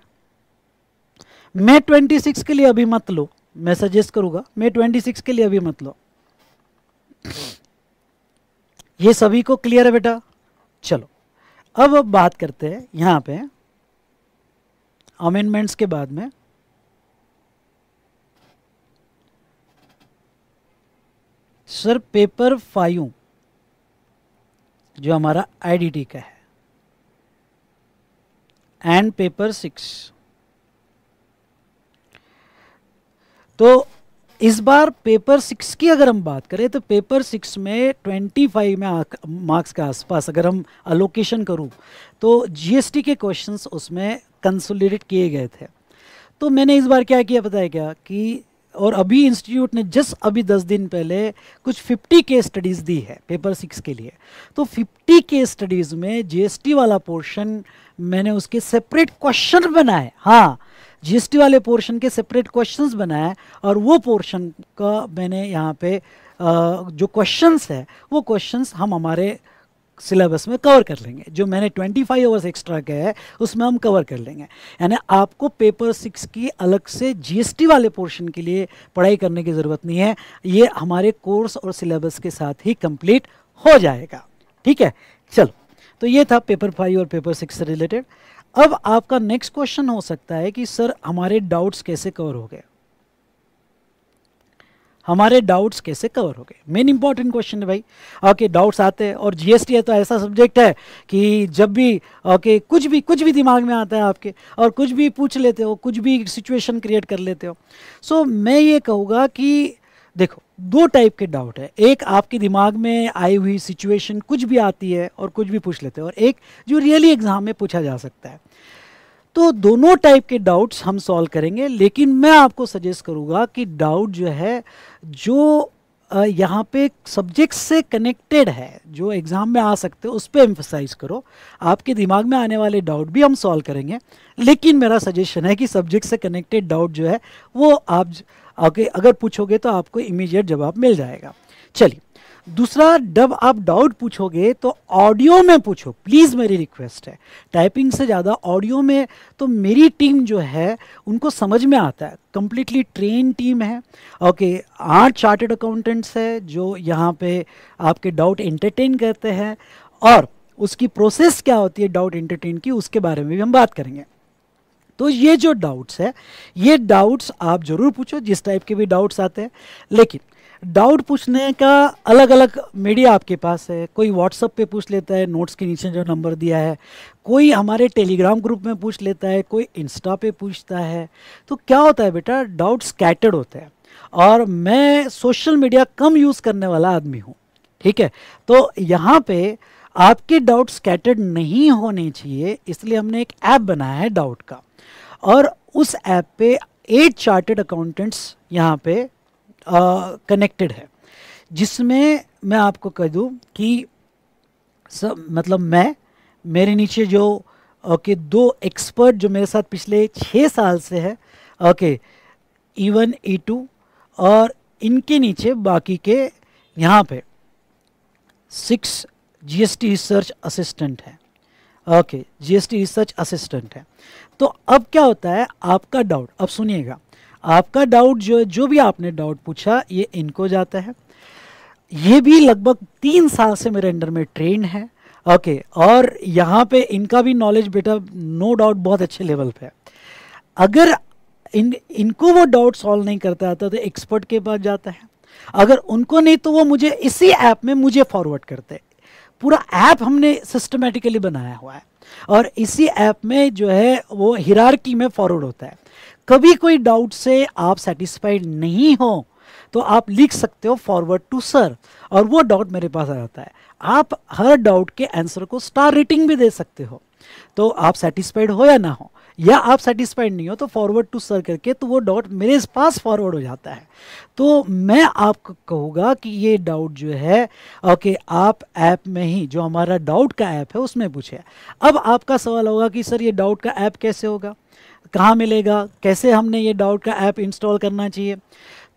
मई 26 के लिए अभी मत लो मैं सजेस्ट करूँगा मई 26 के लिए अभी मत लो ये सभी को क्लियर है बेटा चलो अब अब बात करते हैं यहाँ पे अमेंडमेंट्स के बाद में सर पेपर फाइव जो हमारा आईडीटी का है एंड पेपर सिक्स तो इस बार पेपर सिक्स की अगर हम बात करें तो पेपर सिक्स में ट्वेंटी फाइव में मार्क्स के आसपास अगर हम अलोकेशन करूं तो जीएसटी के क्वेश्चंस उसमें कंसोलिडेट किए गए थे तो मैंने इस बार क्या किया बताया क्या कि और अभी इंस्टीट्यूट ने जस्ट अभी दस दिन पहले कुछ फिफ्टी के स्टडीज़ दी है पेपर सिक्स के लिए तो फिफ्टी के स्टडीज़ में जीएसटी वाला पोर्शन मैंने उसके सेपरेट क्वेश्चन बनाए हाँ जीएसटी वाले पोर्शन के सेपरेट क्वेश्चंस बनाए और वो पोर्शन का मैंने यहाँ पे जो क्वेश्चंस है वो क्वेश्चंस हम हमारे सिलेबस में कवर कर लेंगे जो मैंने 25 आवर्स एक्स्ट्रा का है उसमें हम कवर कर लेंगे यानी आपको पेपर सिक्स की अलग से जीएसटी वाले पोर्शन के लिए पढ़ाई करने की ज़रूरत नहीं है ये हमारे कोर्स और सिलेबस के साथ ही कंप्लीट हो जाएगा ठीक है चलो तो ये था पेपर फाइव और पेपर सिक्स से रिलेटेड अब आपका नेक्स्ट क्वेश्चन हो सकता है कि सर हमारे डाउट्स कैसे कवर हो गए हमारे डाउट्स कैसे कवर हो गए मेन इंपॉर्टेंट क्वेश्चन है भाई ओके okay, डाउट्स आते हैं और जीएसटी है तो ऐसा सब्जेक्ट है कि जब भी ओके okay, कुछ भी कुछ भी दिमाग में आता है आपके और कुछ भी पूछ लेते हो कुछ भी सिचुएशन क्रिएट कर लेते हो सो so, मैं ये कहूँगा कि देखो दो टाइप के डाउट है एक आपके दिमाग में आई हुई सिचुएशन कुछ भी आती है और कुछ भी पूछ लेते हो और एक जो रियली एग्ज़ाम में पूछा जा सकता है तो दोनों टाइप के डाउट्स हम सॉल्व करेंगे लेकिन मैं आपको सजेस्ट करूँगा कि डाउट जो है जो यहाँ पे सब्जेक्ट से कनेक्टेड है जो एग्ज़ाम में आ सकते उस पर एम्फोसाइज करो आपके दिमाग में आने वाले डाउट भी हम सॉल्व करेंगे लेकिन मेरा सजेशन है कि सब्जेक्ट से कनेक्टेड डाउट जो है वो आप अगर पूछोगे तो आपको इमीजिएट जवाब मिल जाएगा चलिए दूसरा जब आप डाउट पूछोगे तो ऑडियो में पूछो प्लीज़ मेरी रिक्वेस्ट है टाइपिंग से ज़्यादा ऑडियो में तो मेरी टीम जो है उनको समझ में आता है कम्प्लीटली ट्रेन टीम है ओके आठ चार्टेड अकाउंटेंट्स है जो यहाँ पे आपके डाउट एंटरटेन करते हैं और उसकी प्रोसेस क्या होती है डाउट एंटरटेन की उसके बारे में भी हम बात करेंगे तो ये जो डाउट्स है ये डाउट्स आप ज़रूर पूछो जिस टाइप के भी डाउट्स आते हैं लेकिन डाउट पूछने का अलग अलग मीडिया आपके पास है कोई व्हाट्सअप पे पूछ लेता है नोट्स के नीचे जो नंबर दिया है कोई हमारे टेलीग्राम ग्रुप में पूछ लेता है कोई इंस्टा पे पूछता है तो क्या होता है बेटा डाउट स्कैटर्ड होते हैं और मैं सोशल मीडिया कम यूज़ करने वाला आदमी हूँ ठीक है तो यहाँ पे आपके डाउट स्कैटर्ड नहीं होने चाहिए इसलिए हमने एक ऐप बनाया है डाउट का और उस ऐप पे एट चार्टेड अकाउंटेंट्स यहाँ पे कनेक्टेड है जिसमें मैं आपको कह दूं कि सब मतलब मैं मेरे नीचे जो ओके दो एक्सपर्ट जो मेरे साथ पिछले छः साल से है okay E one E two और इनके नीचे बाकी के यहाँ पे सिक्स जीएसटी रिसर्च असिस्टेंट है ओके जीएसटी रिसर्च असिस्टेंट है तो अब क्या होता है आपका डाउट अब सुनिएगा आपका डाउट जो है जो भी आपने डाउट पूछा ये इनको जाता है ये भी लगभग तीन साल से मेरे अंडर में ट्रेन है ओके okay, और यहाँ पे इनका भी नॉलेज बेटा नो डाउट बहुत अच्छे लेवल पे है अगर इन इनको वो डाउट सॉल्व नहीं करता आता तो एक्सपर्ट तो के पास जाता है अगर उनको नहीं तो वो मुझे इसी ऐप में मुझे फॉरवर्ड करते पूरा ऐप हमने सिस्टमेटिकली बनाया हुआ है और इसी ऐप में जो है वो हिरारकी में फॉरवर्ड होता है कभी कोई डाउट से आप सेटिस्फाइड नहीं हो तो आप लिख सकते हो फॉरवर्ड टू सर और वो डाउट मेरे पास आ जाता है आप हर डाउट के आंसर को स्टार रेटिंग भी दे सकते हो तो आप सेटिस्फाइड हो या ना हो या आप सेटिस्फाइड नहीं हो तो फॉरवर्ड टू सर करके तो वो डाउट मेरे पास फॉरवर्ड हो जाता है तो मैं आपको कहूँगा कि ये डाउट जो है ओके आप ऐप में ही जो हमारा डाउट का ऐप है उसमें पूछे अब आपका सवाल होगा कि सर ये डाउट का ऐप कैसे होगा कहाँ मिलेगा कैसे हमने ये डाउट का ऐप इंस्टॉल करना चाहिए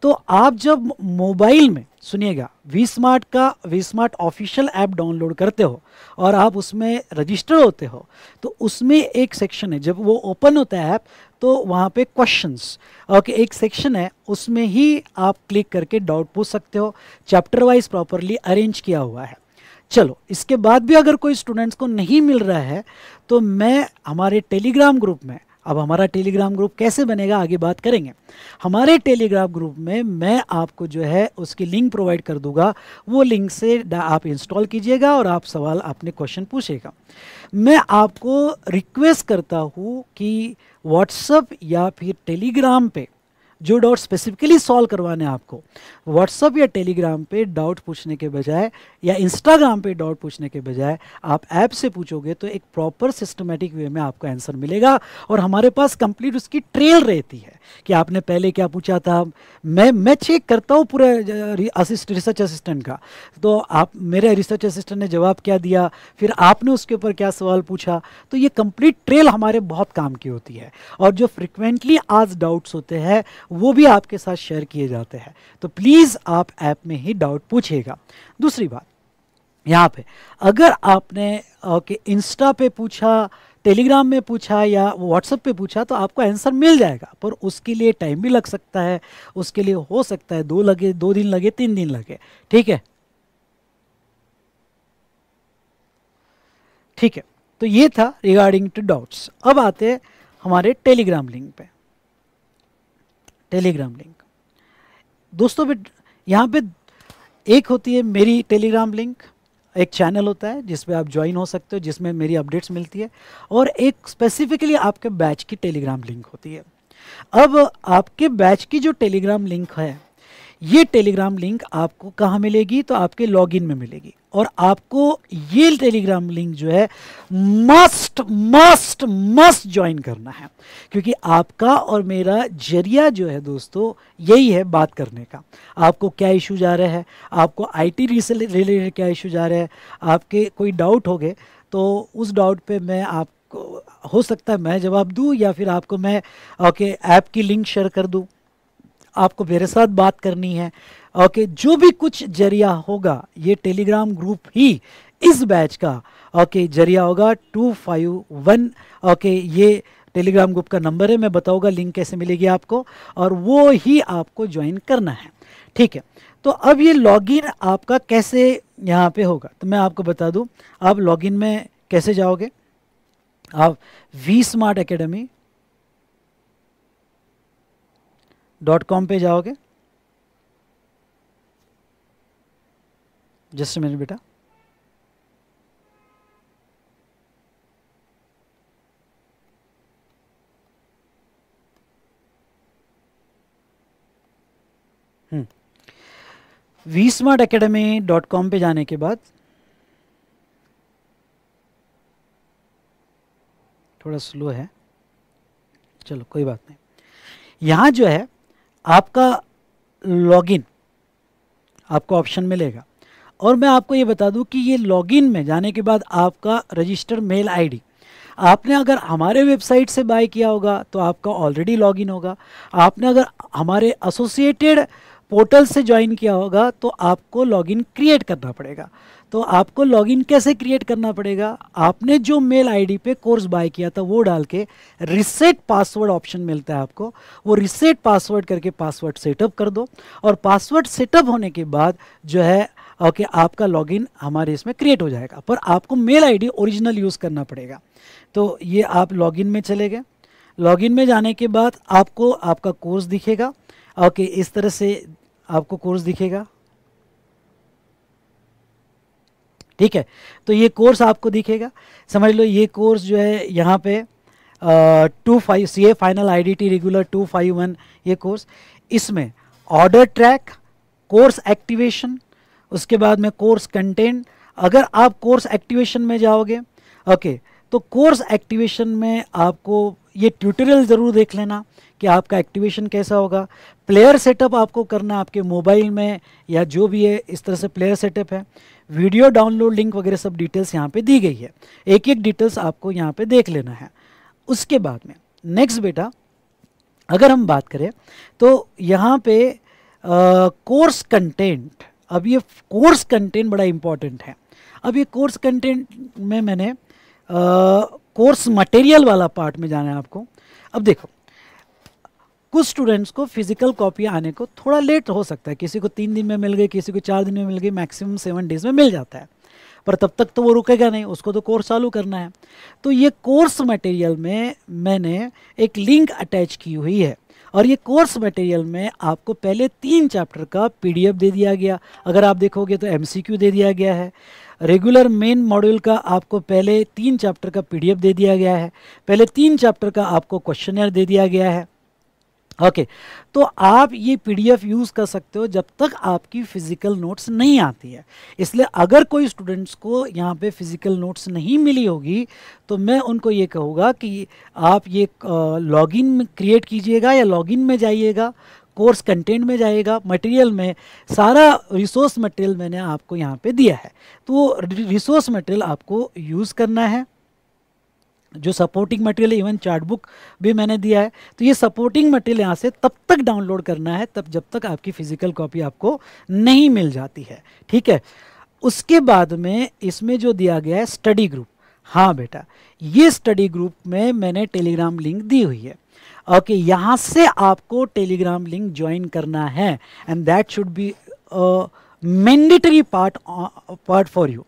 तो आप जब मोबाइल में सुनिएगा वी स्मार्ट का V smart official app download करते हो और आप उसमें रजिस्टर होते हो तो उसमें एक सेक्शन है जब वो ओपन होता है ऐप तो वहाँ पे क्वेश्चंस ओके एक सेक्शन है उसमें ही आप क्लिक करके डाउट पूछ सकते हो चैप्टर वाइज प्रॉपरली अरेंज किया हुआ है चलो इसके बाद भी अगर कोई स्टूडेंट्स को नहीं मिल रहा है तो मैं हमारे टेलीग्राम ग्रुप में अब हमारा टेलीग्राम ग्रुप कैसे बनेगा आगे बात करेंगे हमारे टेलीग्राम ग्रुप में मैं आपको जो है उसकी लिंक प्रोवाइड कर दूंगा वो लिंक से आप इंस्टॉल कीजिएगा और आप सवाल अपने क्वेश्चन पूछेगा मैं आपको रिक्वेस्ट करता हूँ कि व्हाट्सअप या फिर टेलीग्राम पर जो डाउट स्पेसिफिकली सॉल्व करवाने हैं आपको व्हाट्सअप या टेलीग्राम पे डाउट पूछने के बजाय या इंस्टाग्राम पे डाउट पूछने के बजाय आप ऐप से पूछोगे तो एक प्रॉपर सिस्टमेटिक वे में आपको आंसर मिलेगा और हमारे पास कंप्लीट उसकी ट्रेल रहती है कि आपने पहले क्या पूछा था मैं मैं चेक करता हूँ पूरे असिस्ट रिसर्च असिस्टेंट का तो आप मेरे रिसर्च असिस्टेंट ने जवाब क्या दिया फिर आपने उसके ऊपर क्या सवाल पूछा तो ये कंप्लीट ट्रेल हमारे बहुत काम की होती है और जो फ्रिक्वेंटली आज डाउट्स होते हैं वो भी आपके साथ शेयर किए जाते हैं तो प्लीज़ आप ऐप में ही डाउट पूछेगा दूसरी बात यहाँ पे अगर आपने ओके इंस्टा पे पूछा टेलीग्राम में पूछा या व्हाट्सएप पे पूछा तो आपको आंसर मिल जाएगा पर उसके लिए टाइम भी लग सकता है उसके लिए हो सकता है दो लगे दो दिन लगे तीन दिन लगे ठीक है ठीक है तो ये था रिगार्डिंग टू डाउट्स अब आते हैं हमारे टेलीग्राम लिंक पे टेलीग्राम लिंक दोस्तों यहाँ पे एक होती है मेरी टेलीग्राम लिंक एक चैनल होता है जिसपे आप ज्वाइन हो सकते हो जिसमें मेरी अपडेट्स मिलती है और एक स्पेसिफिकली आपके बैच की टेलीग्राम लिंक होती है अब आपके बैच की जो टेलीग्राम लिंक है ये टेलीग्राम लिंक आपको कहाँ मिलेगी तो आपके लॉगिन में मिलेगी और आपको ये टेलीग्राम लिंक जो है मस्ट मस्ट मस्ट ज्वाइन करना है क्योंकि आपका और मेरा जरिया जो है दोस्तों यही है बात करने का आपको क्या इशू जा रहा है आपको आईटी से रिलेटेड क्या इशू जा रहे हैं आपके कोई डाउट हो गए तो उस डाउट पे मैं आपको हो सकता है मैं जवाब दूँ या फिर आपको मैं ओके ऐप की लिंक शेयर कर दूँ आपको मेरे साथ बात करनी है ओके जो भी कुछ जरिया होगा ये टेलीग्राम ग्रुप ही इस बैच का ओके जरिया होगा टू फाइव वन ओके ये टेलीग्राम ग्रुप का नंबर है मैं बताऊंगा लिंक कैसे मिलेगी आपको और वो ही आपको ज्वाइन करना है ठीक है तो अब ये लॉगिन आपका कैसे यहाँ पे होगा तो मैं आपको बता दूँ आप लॉगिन में कैसे जाओगे आप V smart academy dot com पे जाओगे जस्ट मिनट बेटा V smart academy dot com पर जाने के बाद थोड़ा स्लो है चलो कोई बात नहीं यहां जो है आपका लॉगिन आपको ऑप्शन मिलेगा और मैं आपको ये बता दूं कि ये लॉगिन में जाने के बाद आपका रजिस्टर मेल आईडी आपने अगर हमारे वेबसाइट से बाय किया होगा तो आपका ऑलरेडी लॉगिन होगा आपने अगर हमारे एसोसिएटेड पोर्टल से ज्वाइन किया होगा तो आपको लॉगिन क्रिएट करना पड़ेगा तो आपको लॉगिन कैसे क्रिएट करना पड़ेगा आपने जो मेल आईडी पे कोर्स बाय किया था वो डाल के रिसेट पासवर्ड ऑप्शन मिलता है आपको वो रिसेट पासवर्ड करके पासवर्ड सेटअप कर दो और पासवर्ड सेटअप होने के बाद जो है ओके okay, आपका लॉगिन हमारे इसमें क्रिएट हो जाएगा पर आपको मेल आईडी ओरिजिनल यूज़ करना पड़ेगा तो ये आप लॉगिन में चले गए लॉगिन में जाने के बाद आपको आपका कोर्स दिखेगा ओके okay, इस तरह से आपको कोर्स दिखेगा ठीक है तो ये कोर्स आपको दिखेगा समझ लो ये कोर्स जो है यहाँ पे two five C A final I D T regular two five one ये कोर्स इसमें ऑर्डर ट्रैक कोर्स एक्टिवेशन उसके बाद में कोर्स कंटेंट अगर आप कोर्स एक्टिवेशन में जाओगे ओके तो कोर्स एक्टिवेशन में आपको ये ट्यूटोरियल ज़रूर देख लेना कि आपका एक्टिवेशन कैसा होगा प्लेयर सेटअप आपको करना आपके मोबाइल में या जो भी है इस तरह से प्लेयर सेटअप है वीडियो डाउनलोड लिंक वगैरह सब डिटेल्स यहाँ पे दी गई है एक एक डिटेल्स आपको यहाँ पे देख लेना है उसके बाद में नेक्स्ट बेटा अगर हम बात करें तो यहाँ पे कोर्स कंटेंट अब ये कोर्स कंटेंट बड़ा इम्पॉर्टेंट है अब ये कोर्स कंटेंट में मैंने कोर्स मटेरियल वाला पार्ट में जाना है आपको अब देखो कुछ स्टूडेंट्स को फिजिकल कॉपी आने को थोड़ा लेट हो सकता है किसी को तीन दिन में मिल गई किसी को चार दिन में मिल गई मैक्सिमम सेवन डेज में मिल जाता है पर तब तक तो वो रुकेगा नहीं उसको तो कोर्स चालू करना है तो ये कोर्स मटेरियल में मैंने एक लिंक अटैच की हुई है और ये कोर्स मटेरियल में आपको पहले तीन चैप्टर का पीडीएफ दे दिया गया अगर आप देखोगे तो एमसीक्यू दे दिया गया है रेगुलर मेन मॉड्यूल का आपको पहले तीन चैप्टर का पीडीएफ दे दिया गया है पहले तीन चैप्टर का आपको क्वेश्चनर दे दिया गया है ओके तो आप ये पीडीएफ यूज़ कर सकते हो जब तक आपकी फ़िज़िकल नोट्स नहीं आती है इसलिए अगर कोई स्टूडेंट्स को यहाँ पे फ़िज़िकल नोट्स नहीं मिली होगी तो मैं उनको ये कहूँगा कि आप ये लॉगिन में क्रिएट कीजिएगा या लॉगिन में जाइएगा कोर्स कंटेंट में जाएगा मटेरियल में सारा रिसोर्स मटेरियल मैंने आपको यहाँ पे दिया है तो रिसोर्स मटेरियल आपको यूज़ करना है जो supporting material even chart book भी मैंने दिया है तो ये सपोर्टिंग मटेरियल यहाँ से तब तक डाउनलोड करना है तब जब तक आपकी फ़िज़िकल कॉपी आपको नहीं मिल जाती है ठीक है उसके बाद में इसमें जो दिया गया है स्टडी ग्रुप हाँ बेटा ये स्टडी ग्रुप में मैंने टेलीग्राम लिंक दी हुई है ओके okay, यहाँ से आपको टेलीग्राम लिंक ज्वाइन करना है and that should be mandatory part part for you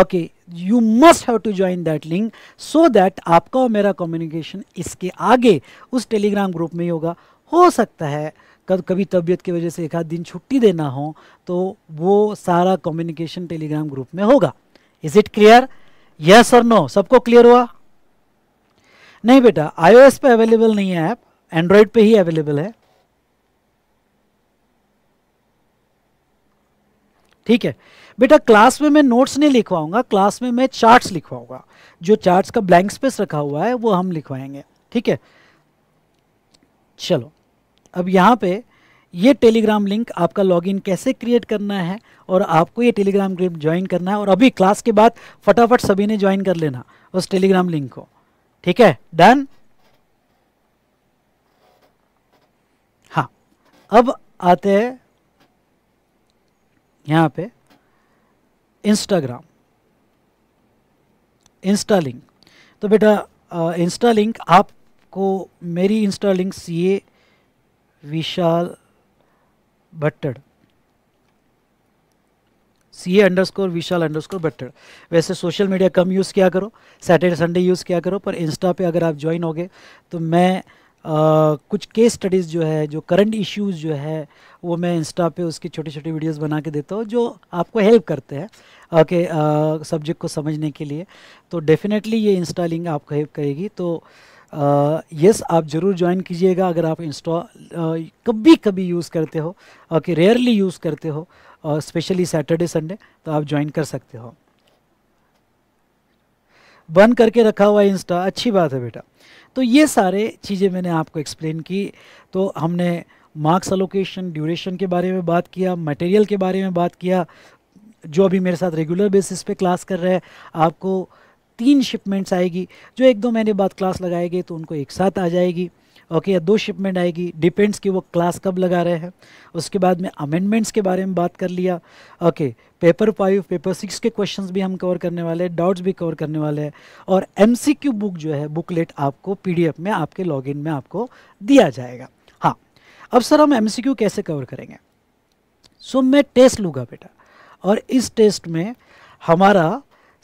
okay you must have to join that link so that आपका और मेरा कम्युनिकेशन इसके आगे उस टेलीग्राम ग्रुप में ही होगा हो सकता है कब कभी तबीयत की वजह से एक आध दिन छुट्टी देना हो तो वो सारा कम्युनिकेशन टेलीग्राम ग्रुप में होगा इज इट क्लियर यस और नो सबको क्लियर हुआ नहीं बेटा आईओएस पे अवेलेबल नहीं है ऐप एंड्रॉयड पे ही अवेलेबल है ठीक है बेटा क्लास में मैं नोट्स नहीं लिखवाऊंगा क्लास में मैं चार्ट्स लिखवाऊंगा जो चार्ट्स का ब्लैंक स्पेस रखा हुआ है वो हम लिखवाएंगे ठीक है चलो अब यहाँ पे ये टेलीग्राम लिंक आपका लॉगिन कैसे क्रिएट करना है और आपको ये टेलीग्राम ग्रुप ज्वाइन करना है और अभी क्लास के बाद फटाफट सभी ने ज्वाइन कर लेना उस टेलीग्राम लिंक को ठीक है डन हाँ अब आते हैं यहाँ पे इंस्टाग्राम इंस्टा लिंक तो बेटा इंस्टा लिंक आपको मेरी insta link A Vishal Bhattad C A underscore Vishal underscore Bhattad वैसे सोशल मीडिया कम यूज़ किया करो सैटरडे संडे यूज़ किया करो पर इंस्टा पे अगर आप ज्वाइन हो गए तो मैं कुछ केस स्टडीज़ जो है जो करंट इश्यूज़ जो है वो मैं इंस्टा पे उसकी छोटी छोटी वीडियोस बना के देता हूँ जो आपको हेल्प करते हैं ओके सब्जेक्ट को समझने के लिए तो डेफिनेटली ये इंस्टा लिंक आपको हेल्प करेगी तो यस आप ज़रूर ज्वाइन कीजिएगा अगर आप इंस्टा कभी कभी यूज़ करते हो ओके रेयरली यूज़ करते हो स्पेशली सैटरडे संडे तो आप ज्वाइन कर सकते हो बंद करके रखा हुआ इंस्टा अच्छी बात है बेटा तो ये सारे चीज़ें मैंने आपको एक्सप्लेन की तो हमने मार्क्स अलोकेशन ड्यूरेशन के बारे में बात किया मटेरियल के बारे में बात किया जो अभी मेरे साथ रेगुलर बेसिस पे क्लास कर रहे हैं आपको तीन शिपमेंट्स आएगी जो एक दो महीने बाद क्लास लगाएंगे तो उनको एक साथ आ जाएगी ओके या दो शिपमेंट आएगी डिपेंड्स कि वो क्लास कब लगा रहे हैं उसके बाद में अमेंडमेंट्स के बारे में बात कर लिया okay paper five paper six के क्वेश्चंस भी हम कवर करने वाले हैं डाउट्स भी कवर करने वाले हैं और एम बुक जो है बुकलेट आपको पी में आपके लॉग में आपको दिया जाएगा हाँ अब सर हम एम कैसे कवर करेंगे सो so, मैं टेस्ट लूँगा बेटा और इस टेस्ट में हमारा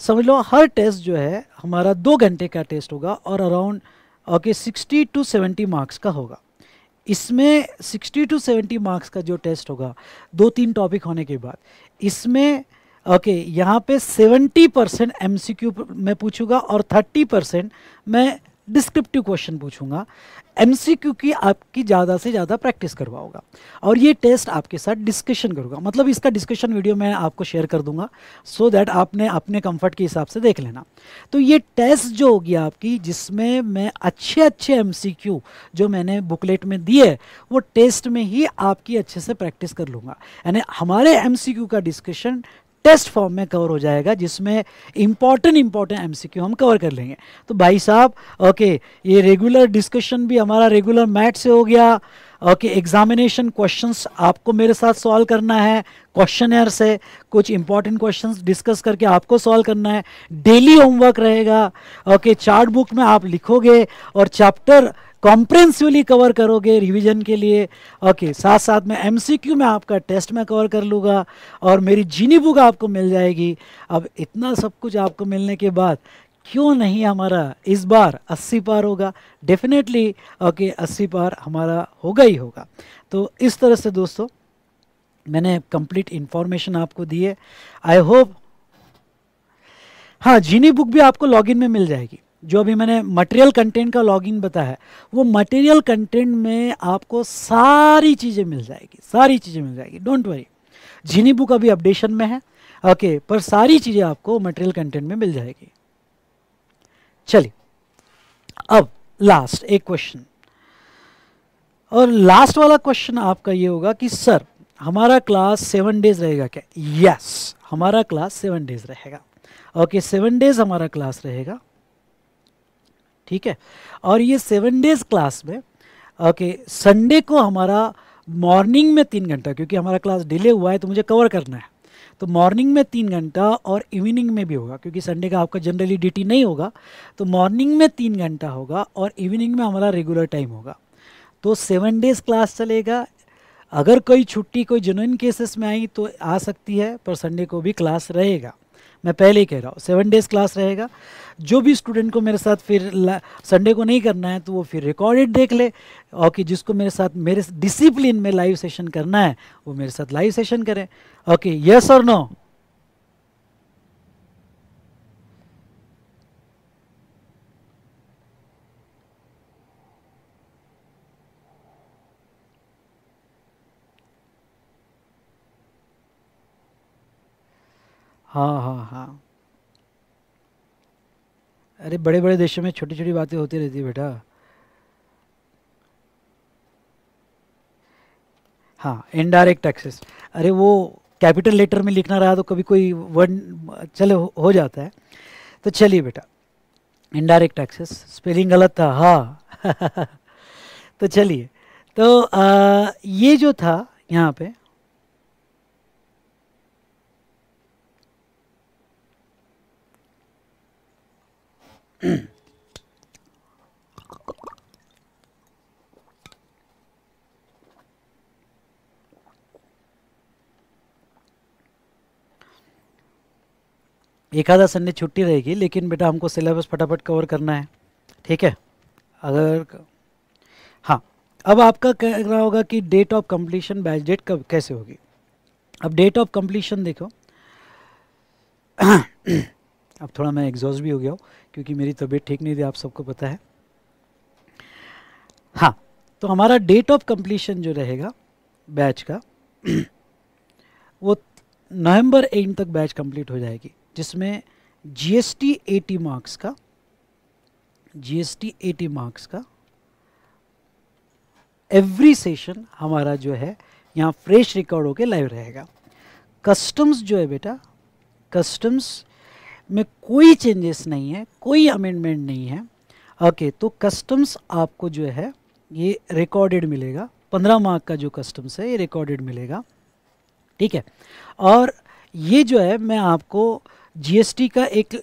समझ लो हर टेस्ट जो है हमारा दो घंटे का टेस्ट होगा और around okay sixty two seventy marks का होगा इसमें सिक्सटी टू सेवेंटी मार्क्स का जो टेस्ट होगा दो तीन टॉपिक होने के बाद इसमें ओके okay, यहाँ पे सेवेंटी परसेंट एम मैं पूछूंगा और थर्टी परसेंट मैं डिस्क्रिप्टिव क्वेश्चन पूछूंगा एमसीक्यू की आपकी ज़्यादा से ज़्यादा प्रैक्टिस करवाऊंगा और ये टेस्ट आपके साथ डिस्कशन करूंगा मतलब इसका डिस्कशन वीडियो मैं आपको शेयर कर दूंगा सो so दैट आपने अपने कंफर्ट के हिसाब से देख लेना तो ये टेस्ट जो होगी आपकी जिसमें मैं अच्छे अच्छे क्यू जो मैंने बुकलेट में दिए वो टेस्ट में ही आपकी अच्छे से प्रैक्टिस कर लूँगा यानी हमारे एम का डिस्कशन टेस्ट फॉर्म में कवर हो जाएगा जिसमें इंपॉर्टेंट इंपॉर्टेंट एमसीक्यू हम कवर कर लेंगे तो भाई साहब ओके ये रेगुलर डिस्कशन भी हमारा रेगुलर मैट से हो गया ओके एग्जामिनेशन क्वेश्चंस आपको मेरे साथ सॉल्व करना है क्वेश्चन से कुछ इंपॉर्टेंट क्वेश्चंस डिस्कस करके आपको सॉल्व करना है डेली होमवर्क रहेगा ओके चार्ट बुक में आप लिखोगे और चैप्टर कॉम्प्रेंसिवली कवर करोगे रिवीजन के लिए ओके साथ साथ में एमसीक्यू में आपका टेस्ट में कवर कर लूँगा और मेरी जीनी बुक आपको मिल जाएगी अब इतना सब कुछ आपको मिलने के बाद क्यों नहीं हमारा इस बार 80 पार होगा डेफिनेटली ओके 80 पार हमारा होगा ही होगा तो इस तरह से दोस्तों मैंने कंप्लीट इन्फॉर्मेशन आपको दी है आई होप हाँ जीनी बुक भी आपको लॉगिन में मिल जाएगी जो अभी मैंने मटेरियल कंटेंट का लॉगिन बताया वो मटेरियल कंटेंट में आपको सारी चीज़ें मिल जाएगी सारी चीज़ें मिल जाएगी डोंट वरी झीनी बुक अभी अपडेशन में है ओके okay, पर सारी चीज़ें आपको मटेरियल कंटेंट में मिल जाएगी चलिए अब लास्ट एक क्वेश्चन और लास्ट वाला क्वेश्चन आपका ये होगा कि सर हमारा क्लास सेवन डेज रहेगा क्या यस yes, हमारा क्लास सेवन डेज रहेगा ओके सेवन डेज हमारा क्लास रहेगा ठीक है और ये सेवन डेज क्लास में ओके संडे को हमारा मॉर्निंग में तीन घंटा क्योंकि हमारा क्लास डिले हुआ है तो मुझे कवर करना है तो मॉर्निंग में तीन घंटा और इवनिंग में भी होगा क्योंकि संडे का आपका जनरली ड्यूटी नहीं होगा तो मॉर्निंग में तीन घंटा होगा और इवनिंग में हमारा रेगुलर टाइम होगा तो सेवन डेज क्लास चलेगा अगर कोई छुट्टी कोई जेनुइन केसेस में आई तो आ सकती है पर संडे को भी क्लास रहेगा मैं पहले ही कह रहा हूँ सेवन डेज क्लास रहेगा जो भी स्टूडेंट को मेरे साथ फिर संडे को नहीं करना है तो वो फिर रिकॉर्डेड देख ले और कि जिसको मेरे साथ मेरे डिसिप्लिन में लाइव सेशन करना है वो मेरे साथ लाइव सेशन करें ओके यस और नो हाँ हाँ हाँ अरे बड़े बड़े देशों में छोटी छोटी बातें होती रहती है बेटा हाँ इनडायरेक्ट टैक्सेस अरे वो कैपिटल लेटर में लिखना रहा तो कभी कोई वर्ड चले हो जाता है तो चलिए बेटा इनडायरेक्ट टैक्सेस स्पेलिंग गलत था हाँ तो चलिए तो आ, ये जो था यहाँ पे आधा संडे छुट्टी रहेगी लेकिन बेटा हमको सिलेबस फटाफट कवर करना है ठीक है अगर हाँ अब आपका कहना होगा कि date of completion batch date कब कैसे होगी अब डेट ऑफ कंप्लीशन देखो अब थोड़ा मैं एग्जॉस्ट भी हो गया हूँ क्योंकि मेरी तबीयत ठीक नहीं थी आप सबको पता है हाँ तो हमारा डेट ऑफ कंप्लीशन जो रहेगा बैच का वो नवंबर एंड तक बैच कंप्लीट हो जाएगी जिसमें जीएसटी 80 मार्क्स का जीएसटी 80 मार्क्स का एवरी सेशन हमारा जो है यहाँ फ्रेश रिकॉर्ड होके लाइव रहेगा कस्टम्स जो है बेटा कस्टम्स में कोई चेंजेस नहीं है कोई अमेंडमेंट नहीं है ओके okay, तो कस्टम्स आपको जो है ये रिकॉर्डेड मिलेगा पंद्रह मार्क का जो कस्टम्स है ये रिकॉर्डेड मिलेगा ठीक है और ये जो है मैं आपको जीएसटी का एक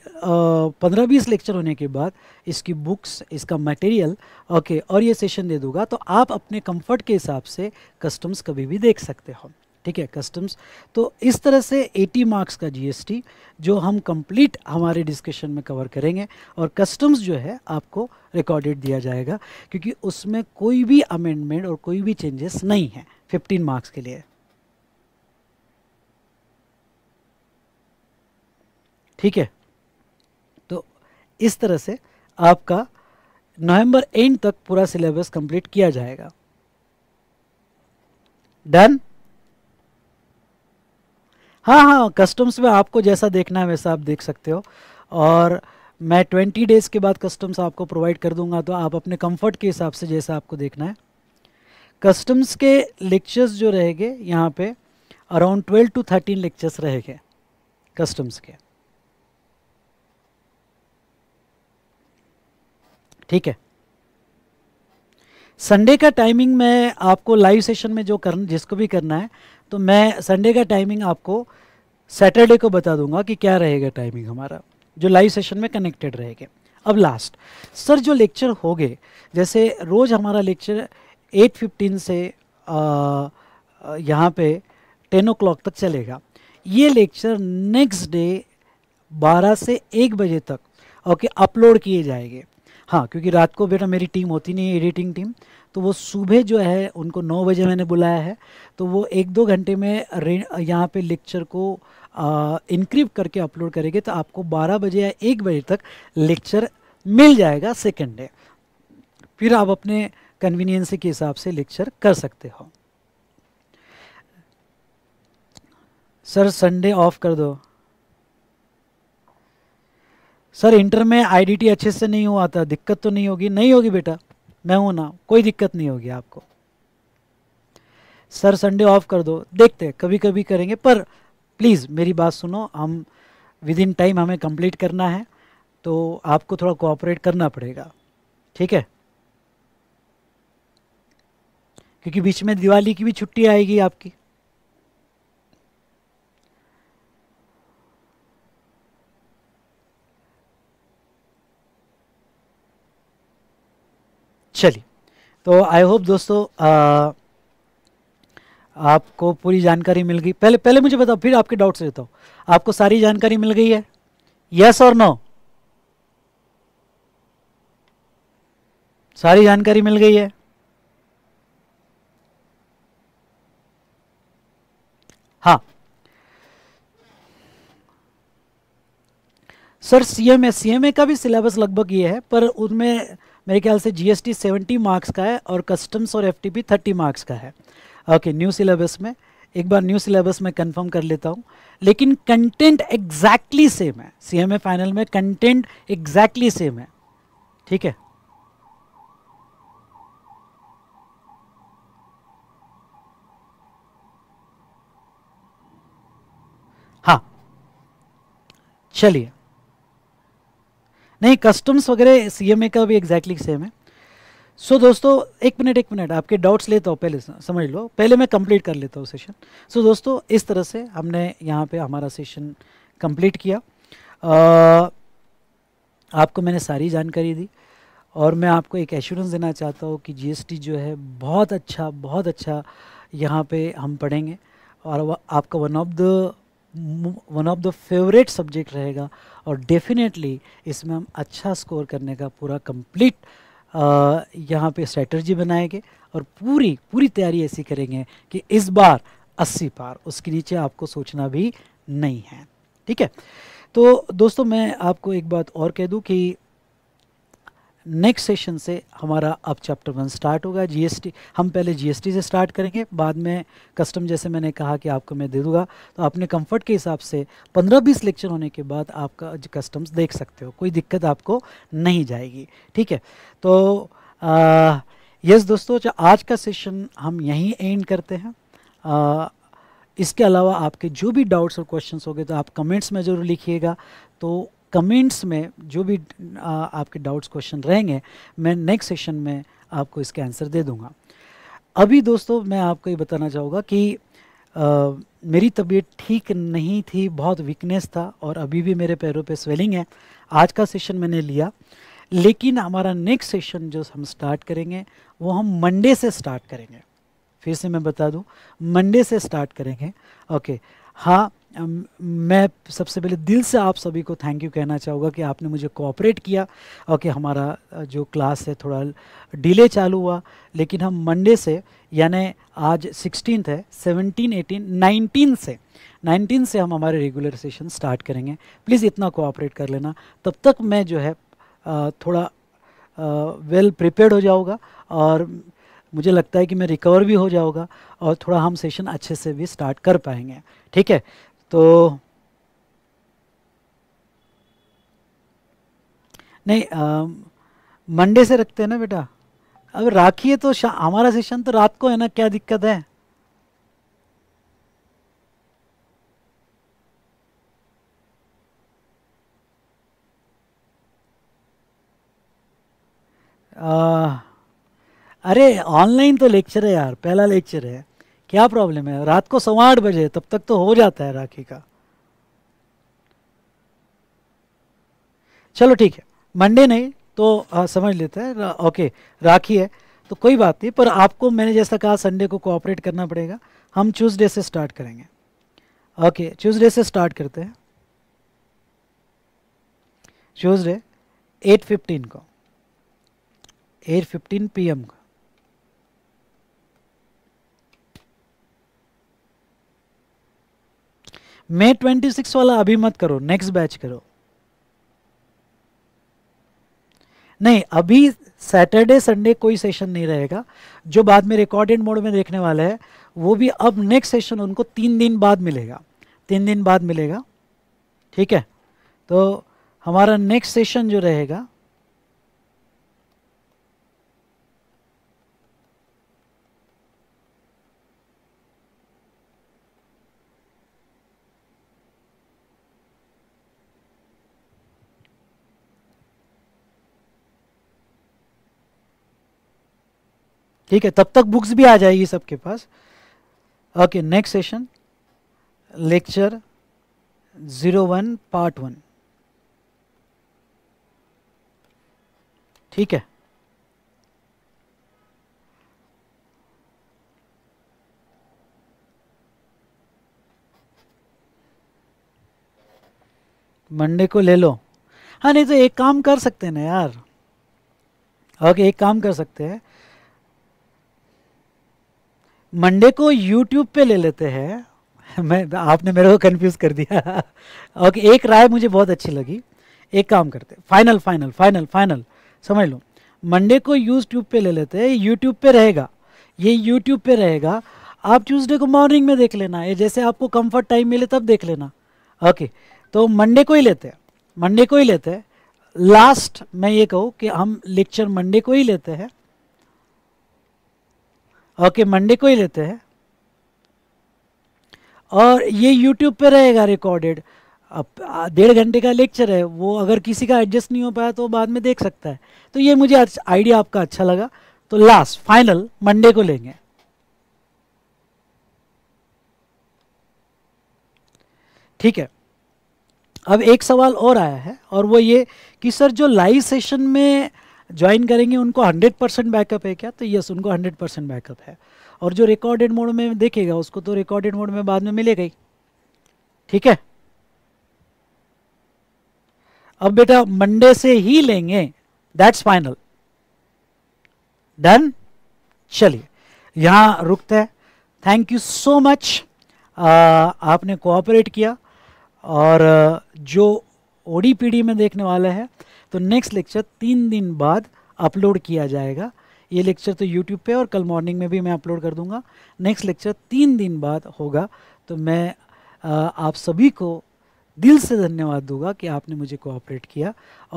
पंद्रह बीस लेक्चर होने के बाद इसकी बुक्स इसका मटेरियल ओके और ये सेशन दे दूंगा तो आप अपने कंफर्ट के हिसाब से कस्टम्स कभी भी देख सकते हो ठीक है कस्टम्स तो इस तरह से 80 मार्क्स का जीएसटी जो हम कंप्लीट हमारे डिस्कशन में कवर करेंगे और कस्टम्स जो है आपको रिकॉर्डेड दिया जाएगा क्योंकि उसमें कोई भी अमेंडमेंट और कोई भी चेंजेस नहीं है 15 मार्क्स के लिए ठीक है तो इस तरह से आपका नवंबर एंड तक पूरा सिलेबस कंप्लीट किया जाएगा डन हाँ हाँ कस्टम्स में आपको जैसा देखना है वैसा आप देख सकते हो और मैं ट्वेंटी डेज़ के बाद कस्टम्स आपको प्रोवाइड कर दूंगा तो आप अपने कंफर्ट के हिसाब से जैसा आपको देखना है कस्टम्स के लेक्चर्स जो रहेंगे यहाँ पे around twelve to thirteen lectures रहेंगे कस्टम्स के ठीक है संडे का टाइमिंग मैं आपको लाइव सेशन में जो कर जिसको भी करना है तो मैं संडे का टाइमिंग आपको सैटरडे को बता दूंगा कि क्या रहेगा टाइमिंग हमारा जो लाइव सेशन में कनेक्टेड रहेगा अब लास्ट सर जो लेक्चर हो गए जैसे रोज़ हमारा लेक्चर 8:15 से यहाँ पे 10 ओ तक चलेगा ये लेक्चर नेक्स्ट डे 12 से 1 बजे तक ओके अपलोड किए जाएंगे हाँ क्योंकि रात को बेटा मेरी टीम होती नहीं है एडिटिंग टीम तो वो सुबह जो है उनको नौ बजे मैंने बुलाया है तो वो एक दो घंटे में यहाँ पे लेक्चर को इनक्रिप करके अपलोड करेंगे तो आपको बारह बजे या एक बजे तक लेक्चर मिल जाएगा सेकेंड डे फिर आप अपने कन्वीनियंस के हिसाब से लेक्चर कर सकते हो सर संडे ऑफ कर दो सर इंटर में आईडीटी अच्छे से नहीं हुआ था दिक्कत तो नहीं होगी नहीं होगी बेटा मैं हूँ ना कोई दिक्कत नहीं होगी आपको सर संडे ऑफ कर दो देखते हैं कभी कभी करेंगे पर प्लीज़ मेरी बात सुनो हम विद इन टाइम हमें कंप्लीट करना है तो आपको थोड़ा कोऑपरेट करना पड़ेगा ठीक है क्योंकि बीच में दिवाली की भी छुट्टी आएगी आपकी चलिए तो आई होप दोस्तों आ, आपको पूरी जानकारी मिल गई पहले पहले मुझे बताओ फिर आपके डाउट्स देता हूँ आपको सारी जानकारी मिल गई है यस और नो सारी जानकारी मिल गई है हाँ सर सीएमए सीएमए का भी सिलेबस लगभग ये है पर उनमें मेरे ख्याल से जीएसटी 70 मार्क्स का है और कस्टम्स और एफटीपी 30 मार्क्स का है ओके न्यू सिलेबस में एक बार न्यू सिलेबस में कंफर्म कर लेता हूँ लेकिन कंटेंट एग्जैक्टली सेम है सीएमए फाइनल में कंटेंट एग्जैक्टली सेम है ठीक है हाँ चलिए नहीं कस्टम्स वगैरह सीएमए का भी एग्जैक्टली exactly सेम है सो so, दोस्तों एक मिनट एक मिनट आपके डाउट्स लेता हूँ पहले समझ लो पहले मैं कंप्लीट कर लेता हूँ सेशन सो so, दोस्तों इस तरह से हमने यहाँ पे हमारा सेशन कंप्लीट किया आ, आपको मैंने सारी जानकारी दी और मैं आपको एक एश्योरेंस देना चाहता हूँ कि जीएसटी जो है बहुत अच्छा बहुत अच्छा यहाँ पे हम पढ़ेंगे और आपका one of the one of the favourite subject रहेगा और डेफिनेटली इसमें हम अच्छा स्कोर करने का पूरा कंप्लीट यहाँ पे स्ट्रेटर्जी बनाएंगे और पूरी पूरी तैयारी ऐसी करेंगे कि इस बार 80 पार उसके नीचे आपको सोचना भी नहीं है ठीक है तो दोस्तों मैं आपको एक बात और कह दूं कि नेक्स्ट सेशन से हमारा अब चैप्टर वन स्टार्ट होगा जीएसटी हम पहले जीएसटी से स्टार्ट करेंगे बाद में कस्टम जैसे मैंने कहा कि आपको मैं दे दूंगा तो अपने कंफर्ट के हिसाब से 15-20 लेक्चर होने के बाद आपका कस्टम्स देख सकते हो कोई दिक्कत आपको नहीं जाएगी ठीक है तो यस दोस्तों आज का सेशन हम यहीं एंड करते हैं आ, इसके अलावा आपके जो भी डाउट्स और क्वेश्चन हो तो आप कमेंट्स में ज़रूर लिखिएगा तो कमेंट्स में जो भी आ, आपके डाउट्स क्वेश्चन रहेंगे मैं नेक्स्ट सेशन में आपको इसके आंसर दे दूंगा अभी दोस्तों मैं आपको ये बताना चाहूँगा कि आ, मेरी तबीयत ठीक नहीं थी बहुत वीकनेस था और अभी भी मेरे पैरों पे स्वेलिंग है आज का सेशन मैंने लिया लेकिन हमारा नेक्स्ट सेशन जो हम स्टार्ट करेंगे वो हम मंडे से स्टार्ट करेंगे फिर से मैं बता दूँ मंडे से स्टार्ट करेंगे ओके हाँ मैं सबसे पहले दिल से आप सभी को थैंक यू कहना चाहूँगा कि आपने मुझे कोऑपरेट किया और कि हमारा जो क्लास है थोड़ा डिले चालू हुआ लेकिन हम मंडे से यानी आज सिक्सटीन है सेवनटीन एटीन नाइनटीन से नाइनटीन से हम हमारे रेगुलर सेशन स्टार्ट करेंगे प्लीज़ इतना कोऑपरेट कर लेना तब तक मैं जो है थोड़ा वेल प्रिपेयर हो जाऊँगा और मुझे लगता है कि मैं रिकवर भी हो जाऊँगा और थोड़ा हम सेशन अच्छे से भी स्टार्ट कर पाएंगे ठीक है तो नहीं मंडे से रखते हैं ना बेटा अब राखिए तो हमारा सेशन तो रात को है ना क्या दिक्कत है आ, अरे ऑनलाइन तो लेक्चर है यार पहला लेक्चर है क्या प्रॉब्लम है रात को सवा आठ बजे तब तक तो हो जाता है राखी का चलो ठीक है मंडे नहीं तो आ, समझ लेते हैं रा, ओके राखी है तो कोई बात नहीं पर आपको मैंने जैसा कहा संडे को कोऑपरेट करना पड़ेगा हम ट्यूसडे से स्टार्ट करेंगे ओके ट्यूसडे से स्टार्ट करते हैं ट्यूसडे एट फिफ्टीन को एट फिफ्टीन पी एम को ट्वेंटी 26 वाला अभी मत करो नेक्स्ट बैच करो नहीं अभी सैटरडे संडे कोई सेशन नहीं रहेगा जो बाद में रिकॉर्डेड मोड में देखने वाला है वो भी अब नेक्स्ट सेशन उनको तीन दिन बाद मिलेगा तीन दिन बाद मिलेगा ठीक है तो हमारा नेक्स्ट सेशन जो रहेगा ठीक है तब तक बुक्स भी आ जाएगी सबके पास okay next session lecture zero one part one ठीक है मंडे को ले लो हाँ नहीं तो एक काम कर सकते हैं ना यार ओके एक काम कर सकते हैं मंडे को यूट्यूब पे ले लेते हैं मैं आपने मेरे को कंफ्यूज कर दिया ओके एक राय मुझे बहुत अच्छी लगी एक काम करते फाइनल फाइनल फाइनल फाइनल समझ लो मंडे को यूज ट्यूब पे ले लेते हैं यूट्यूब पे रहेगा ये यूट्यूब पे रहेगा आप ट्यूसडे को मॉर्निंग में देख लेना ये जैसे आपको कंफर्ट टाइम मिले तब देख लेना ओके तो मंडे को ही लेते हैं मंडे को ही लेते हैं लास्ट मैं ये कहूँ कि हम लेक्चर मंडे को ही लेते हैं ओके मंडे को ही लेते हैं और ये यूट्यूब पे रहेगा रिकॉर्डेड अब डेढ़ घंटे का लेक्चर है वो अगर किसी का एडजस्ट नहीं हो पाया तो बाद में देख सकता है तो ये मुझे आइडिया आपका अच्छा लगा तो लास्ट फाइनल मंडे को लेंगे ठीक है अब एक सवाल और आया है और वो ये कि सर जो लाइव सेशन में ज्वाइन करेंगे उनको 100 परसेंट बैकअप है क्या तो यस उनको 100 परसेंट बैकअप है और जो रिकॉर्डेड मोड में देखेगा उसको तो रिकॉर्डेड मोड में बाद में मिलेगा ही ठीक है अब बेटा मंडे से ही लेंगे दैट्स फाइनल डन चलिए यहां रुकते हैं थैंक यू सो मच आपने कोऑपरेट किया और जो ओडीपीडी में देखने वाले हैं तो नेक्स्ट लेक्चर तीन दिन बाद अपलोड किया जाएगा ये लेक्चर तो यूट्यूब पे और कल मॉर्निंग में भी मैं अपलोड कर दूंगा नेक्स्ट लेक्चर तीन दिन बाद होगा तो मैं आ, आप सभी को दिल से धन्यवाद दूंगा कि आपने मुझे कोऑपरेट किया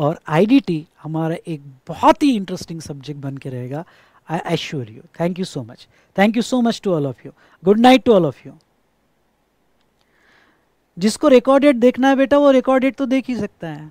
और आईडीटी हमारा एक बहुत ही इंटरेस्टिंग सब्जेक्ट बन के रहेगा I assure you thank you so much thank you so much to all of you good night to all of you जिसको रिकॉर्डेड देखना है बेटा वो रिकॉर्डेड तो देख ही सकता है